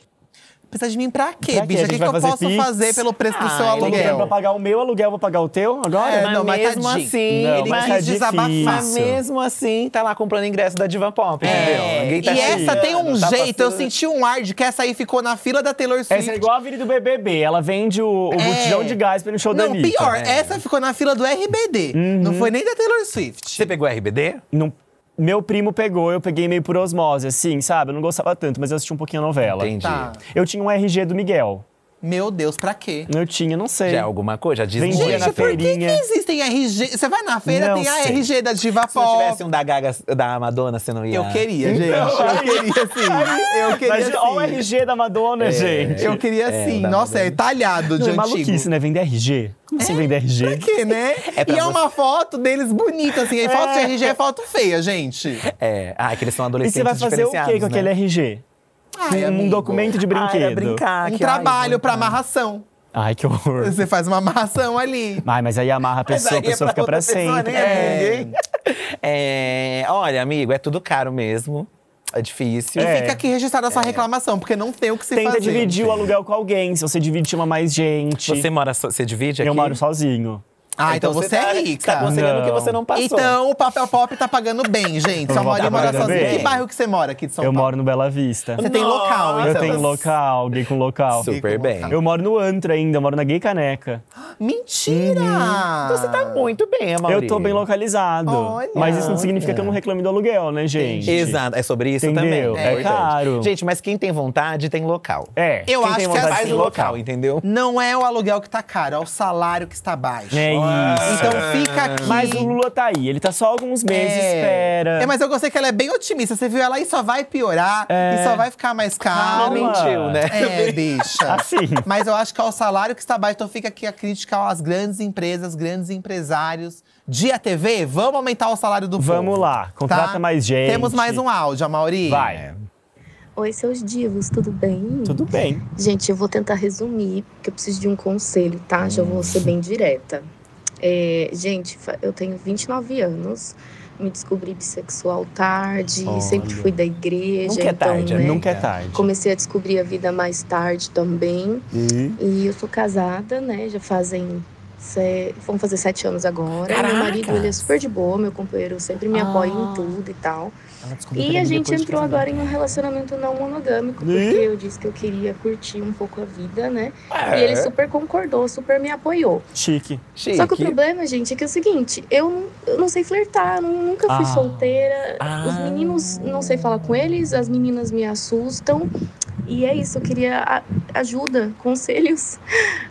Precisa de mim pra quê, pra bicha? O que, que eu fazer posso fazer pelo preço do ah, seu então aluguel? Vai pagar o meu aluguel, vou pagar o teu agora? É, não, mas tá mesmo tadinho. assim, não, ele mas quis é desabafar. Mas mesmo assim, tá lá comprando ingresso da Diva Pop, é. entendeu? tá e essa tem um tá jeito, eu senti um ar de que essa aí ficou na fila da Taylor Swift. Essa é igual a Vini do BBB, ela vende o, o é. botijão de gás pelo show não, da Anitta. Não, pior, é. essa ficou na fila do RBD. Uhum. Não foi nem da Taylor Swift. Você pegou o RBD? Não meu primo pegou, eu peguei meio por osmose, assim, sabe? Eu não gostava tanto, mas eu assisti um pouquinho a novela. Entendi. Tá. Eu tinha um RG do Miguel. Meu Deus, pra quê? Eu tinha, não sei. Já é alguma coisa? Já diz Vendia Gente, na por que, que existem RG? Você vai na feira, não tem a RG da Diva Pop. Se tivesse um da Gaga, da Madonna, você não ia? Eu queria, então, gente. eu queria sim. Eu queria Mas, sim. Olha o RG da Madonna, é, gente. Eu queria é, sim. Nossa, é talhado não, de é antigo. maluquice, né? Vender RG. Como assim é, vender RG? Pra quê, né? É pra e é você... é uma foto deles bonita, assim. Aí foto de é. RG é foto feia, gente. É. Ah, é que eles são adolescentes E você vai fazer o quê com né? aquele RG? Ai, é um amigo. documento de ah, é brinquedo. Ai, brincar, um trabalho ai, pra amarração. Ai, que horror. Você faz uma amarração ali. Ai, mas aí amarra a pessoa, a pessoa é pra fica pra né, sempre. É. é... Olha, amigo, é tudo caro mesmo. É difícil. E é. fica aqui registrada essa é. reclamação, porque não tem o que se Tenta fazer. Tenta dividir o aluguel com alguém. Se você divide, chama mais gente. Você mora so... Você divide aqui? Eu moro sozinho. Ah, então, então você, é tá, é rica. Você tá conseguindo que você não passou. Então o papel é pop tá pagando bem, gente. Só mora e mora sozinha. Que bairro que você mora aqui de São Paulo? Eu moro no Bela Vista. Você Nossa. tem local, então? Eu tenho então? local, gay com local. Super com bem. Local. Eu moro no Antra ainda, eu moro na Gay Caneca. Mentira! Uhum. Então você tá muito bem, amor. Eu tô bem localizado. Olha. Mas isso não significa que eu não reclame do aluguel, né, gente? Exato, é sobre isso entendeu? também. É, é caro. Gente, mas quem tem vontade tem local. É. Eu quem acho é tem vontade, que é mais local, entendeu? Não é o aluguel que tá caro, é o salário que está baixo. É então fica aqui. Mas o Lula tá aí, ele tá só alguns meses, é. espera. É, mas eu gostei que ela é bem otimista. Você viu ela aí só vai piorar é. e só vai ficar mais calma. Não mentiu, né? É, bicha. assim. Mas eu acho que é o salário que está baixo, então fica aqui a crítica às grandes empresas, grandes empresários. Dia TV, vamos aumentar o salário do Vamos povo, lá, tá? contrata tá? mais gente. Temos mais um áudio, Amauri. Vai. Oi, seus divos, tudo bem? Tudo bem. Gente, eu vou tentar resumir, porque eu preciso de um conselho, tá? Já vou ser bem direta. É, gente, eu tenho 29 anos, me descobri bissexual tarde, Olha. sempre fui da igreja. Nunca é então, tarde, né, nunca é tarde. Comecei a descobrir a vida mais tarde também. Uhum. E eu sou casada, né? Já fazem. Se, vamos fazer sete anos agora. Caraca. Meu marido, ele é super de boa, meu companheiro sempre me apoia em ah. tudo e tal. E a gente entrou agora em um relacionamento não monogâmico, né? porque eu disse que eu queria curtir um pouco a vida, né? É. E ele super concordou, super me apoiou. Chique. Chique. Só que o problema, gente, é que é o seguinte, eu não, eu não sei flertar, nunca fui ah. solteira. Ah. Os meninos, não sei falar com eles, as meninas me assustam. E é isso, eu queria ajuda, conselhos.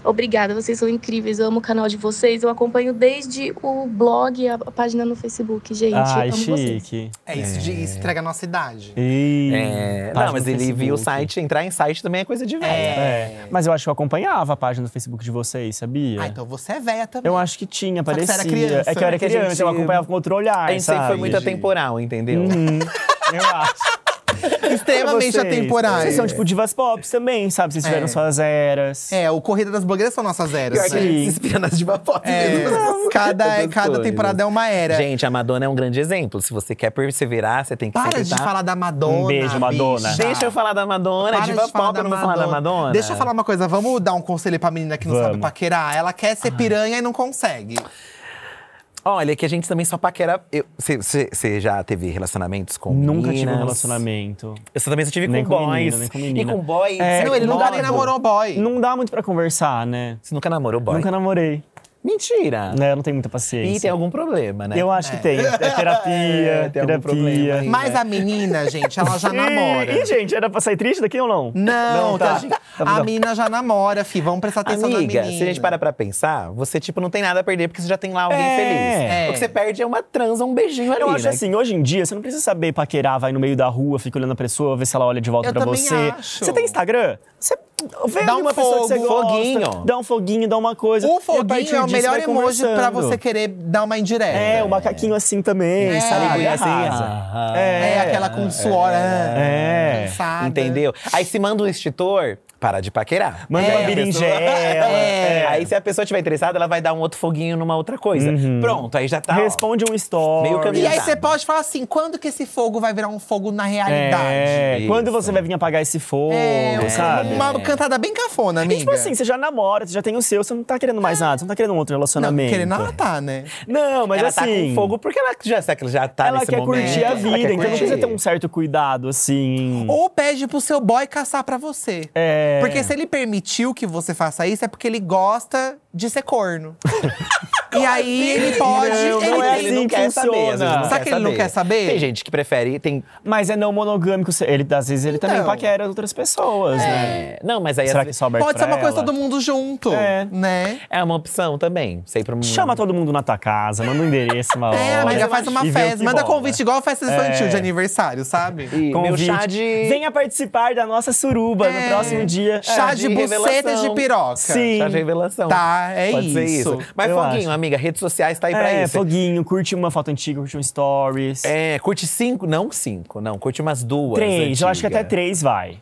Obrigada, vocês são incríveis. Eu amo o canal de vocês. Eu acompanho desde o blog, a página no Facebook, gente. Ai, amo chique. Vocês. É isso, é se é. estraga a nossa idade. E... É, não, mas ele viu o site, entrar em site também é coisa de velha. É. é. Mas eu acho que eu acompanhava a página do Facebook de vocês, sabia? Ah, então você é velha também. Eu acho que tinha, parecia. Que você era é criança. É que eu era né, criança, gente... eu acompanhava com outro olhar. A gente sabe? sempre foi muito atemporal, entendeu? Uhum. eu acho. extremamente vocês, atemporais. Vocês são tipo divas pop também, sabe? Vocês tiveram é. suas eras. É, o Corrida das Blogueiras são nossas eras. Pior né? que se inspira nas divas pop é. Cada, cada temporada é uma era. Gente, a Madonna é um grande exemplo. Se você quer perseverar, você tem que Para de falar da Madonna, Um beijo, Madonna. Bicha. Deixa eu falar da Madonna, Para diva é de pop, eu não vou falar da Madonna. Deixa eu falar uma coisa, vamos dar um conselho pra menina que não Vamos. sabe paquerar? Ela quer ser piranha Ai. e não consegue. Olha, é que a gente também só paquera. Você já teve relacionamentos com Nunca meninas? tive um relacionamento. Eu também só tive nem com, com boys. Menina, nem com menina. E com boy. É, não, ele nunca namorou boy. Não dá muito pra conversar, né? Você nunca namorou boy? Nunca namorei. Mentira! Né, eu não tenho muita paciência. E tem algum problema, né? Eu acho que é. tem. É, é terapia, é, tem terapia. Problema aí, Mas né? a menina, gente, ela já namora. Ih, gente, era pra sair triste daqui ou não? Não, não tá. tá, tá a tá menina já namora, fi. Vamos prestar atenção Amiga, na menina. se a gente para pra pensar, você, tipo, não tem nada a perder porque você já tem lá alguém é. feliz. É. O que você perde é uma transa, um beijinho ali, Eu acho né? assim, hoje em dia, você não precisa saber paquerar, vai no meio da rua, fica olhando a pessoa, ver se ela olha de volta eu pra você. Acho. Você tem Instagram? Você Vê dá uma pessoa fogo, que você gosta, dá um foguinho, dá uma coisa. O foguinho é o melhor emoji pra você querer dar uma indireta. É, o macaquinho é. assim também, é, sabe? É, assim, ah, é, é, aquela com suor, é, ah, é, Entendeu? Aí se manda um extintor, parar de paquerar. Manda é, uma berinjela. É. É. Aí se a pessoa tiver interessada, ela vai dar um outro foguinho numa outra coisa. Uhum. Pronto, aí já tá. Responde ó, um story. Meio e aí você pode falar assim: quando que esse fogo vai virar um fogo na realidade? É, quando você vai vir apagar esse fogo, é, sabe? Uma cantada bem cafona, tipo amiga. E, tipo assim, você já namora, você já tem o seu, você não tá querendo mais é. nada, você não tá querendo um outro relacionamento. Não, querendo ela tá, né? Não, mas ela tá assim… Ela tá com fogo porque ela já, ela já tá ela nesse quer Curtir a vida, então você precisa ter um certo cuidado, assim. Ou pede pro seu boy caçar pra você. É. É. Porque se ele permitiu que você faça isso, é porque ele gosta de ser corno. e aí ele pode. Não, ele, não é assim, ele não quer funciona. saber. Só Será que ele saber. não quer saber? Tem gente que prefere. Tem... Mas é não monogâmico. Ele, às vezes ele também então. paquera outras pessoas, é. né? Não, mas aí Será que vezes- Pode ser uma coisa ela? todo mundo junto, É. né? é uma opção também. Sei pra Chama todo mundo na tua casa, manda um endereço, uma hora. É, amiga, faz uma festa. Manda rola. convite igual a festa é. infantil de aniversário, sabe? E meu chá de. Venha participar da nossa suruba É. no próximo dia. Chá de de buceta de piroca. Sim. Chá de revelação. Tá, é Pode ser isso. Mas, Foguinho, amigo amiga, redes sociais tá aí é, pra isso. Foguinho, curte uma foto antiga, curte um stories. É, curte cinco, não cinco, não, curte umas duas. Três, antiga. eu acho que até três vai.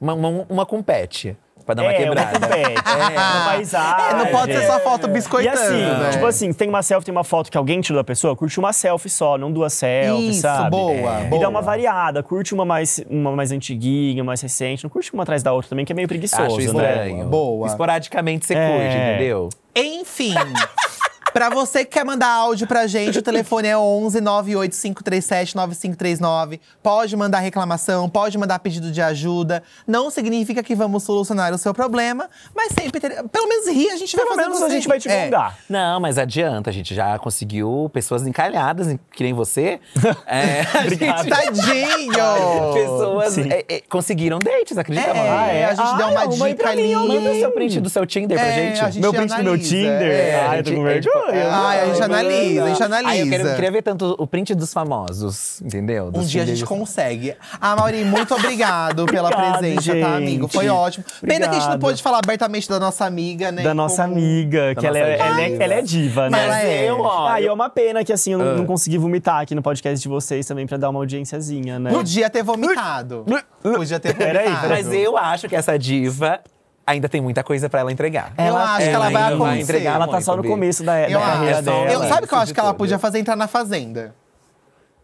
Uma, uma, uma compete. Pra dar uma é, quebrada. Uma compete, é, uma paisagem. É, não pode ser só foto biscoitando. E assim, né? tipo assim, tem uma selfie, tem uma foto que alguém tirou da pessoa, curte uma selfie só, não duas selfies, Isso, sabe? boa, é. boa. E dá uma variada, curte uma mais, uma mais antiguinha, mais recente, não curte uma atrás da outra também, que é meio preguiçoso, Acho né? estranho. Né? Boa. Esporadicamente você é. curte, entendeu? Enfim, Pra você que quer mandar áudio pra gente, o telefone é 11 98537 9539. Pode mandar reclamação, pode mandar pedido de ajuda. Não significa que vamos solucionar o seu problema, mas sempre ter... pelo menos rir, a gente vai pelo menos a gente rir. vai te mandar. É. Não, mas adianta, a gente já conseguiu pessoas encalhadas, que nem você. é, Gente... Tadinho! pessoas é, é, conseguiram dates, acredita, é, ah, é. A gente ah, deu uma, uma dica ali. Manda o seu print do seu Tinder pra é, gente. Gente meu print analisa. do meu Tinder. É, Ai, tô com é vergonha. É, ai, a gente analisa, a gente analisa. eu queria ver tanto o print dos famosos, entendeu? Um dia a gente consegue. Ah, Mauri, muito obrigado pela Obrigado, presença, tá, amigo? Foi ótimo. Pena que a gente não pôde falar abertamente da nossa amiga, né? da nossa amiga, que ela, é, ela é- diva. ela é diva, né? Mas é. eu, ó, Ah, e é eu- uma pena que assim, eu não- não ah. consegui vomitar aqui no podcast de vocês também pra dar uma audiênciazinha, né? Podia ter vomitado. Podia ter vomitado. Peraí, peraí. Mas eu acho que essa diva ainda tem muita coisa para ela entregar. Ela, eu acho que ela vai Vai entregar, ela tá só no começo da, eu da carreira acho, é dela. Eu, sabe o que eu acho que ela podia fazer? Entrar na Fazenda.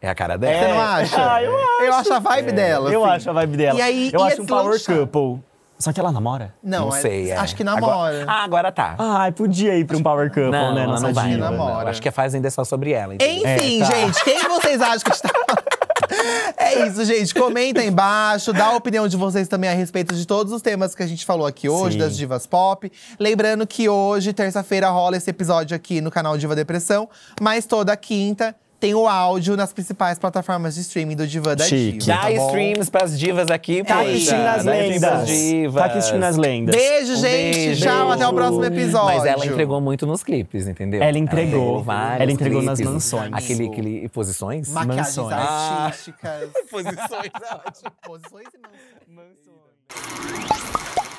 É a cara dela. Você não é. acha? Ah, eu acho. Eu acho a vibe é. dela. Eu assim. acho a vibe dela. E aí, eu e acho um power lanchar. couple. Só que ela namora? Não, não é- sei. É. Acho que namora. Agora, ah, agora tá. Ai, podia ir pra um Power Couple, não, né? Não, não, não, vai, não, namora. Acho que a Fazenda é só sobre ela. Enfim, é, tá. gente, quem vocês acham que está É isso, gente. Comenta aí embaixo, dá a opinião de vocês também a respeito de todos os temas que a gente falou aqui hoje, Sim. das divas pop. Lembrando que hoje, terça-feira, rola esse episódio aqui no canal Diva Depressão, mas toda quinta tem o áudio nas principais plataformas de streaming do Diva da Chique. Diva. Dá tá streams pras divas aqui, Tá poxa. assistindo as lendas. divas. Tá aqui assistindo as lendas. Beijo, gente. beijo. Tchau, até o próximo episódio. Mas ela entregou muito nos clipes, entendeu? Ela entregou. vários Ela entregou nas mansões. Aquele, aquele… Posições? Maquiagens Mansões. artísticas. Ah. Posições, ótimo. Posições e mansões. Mansões.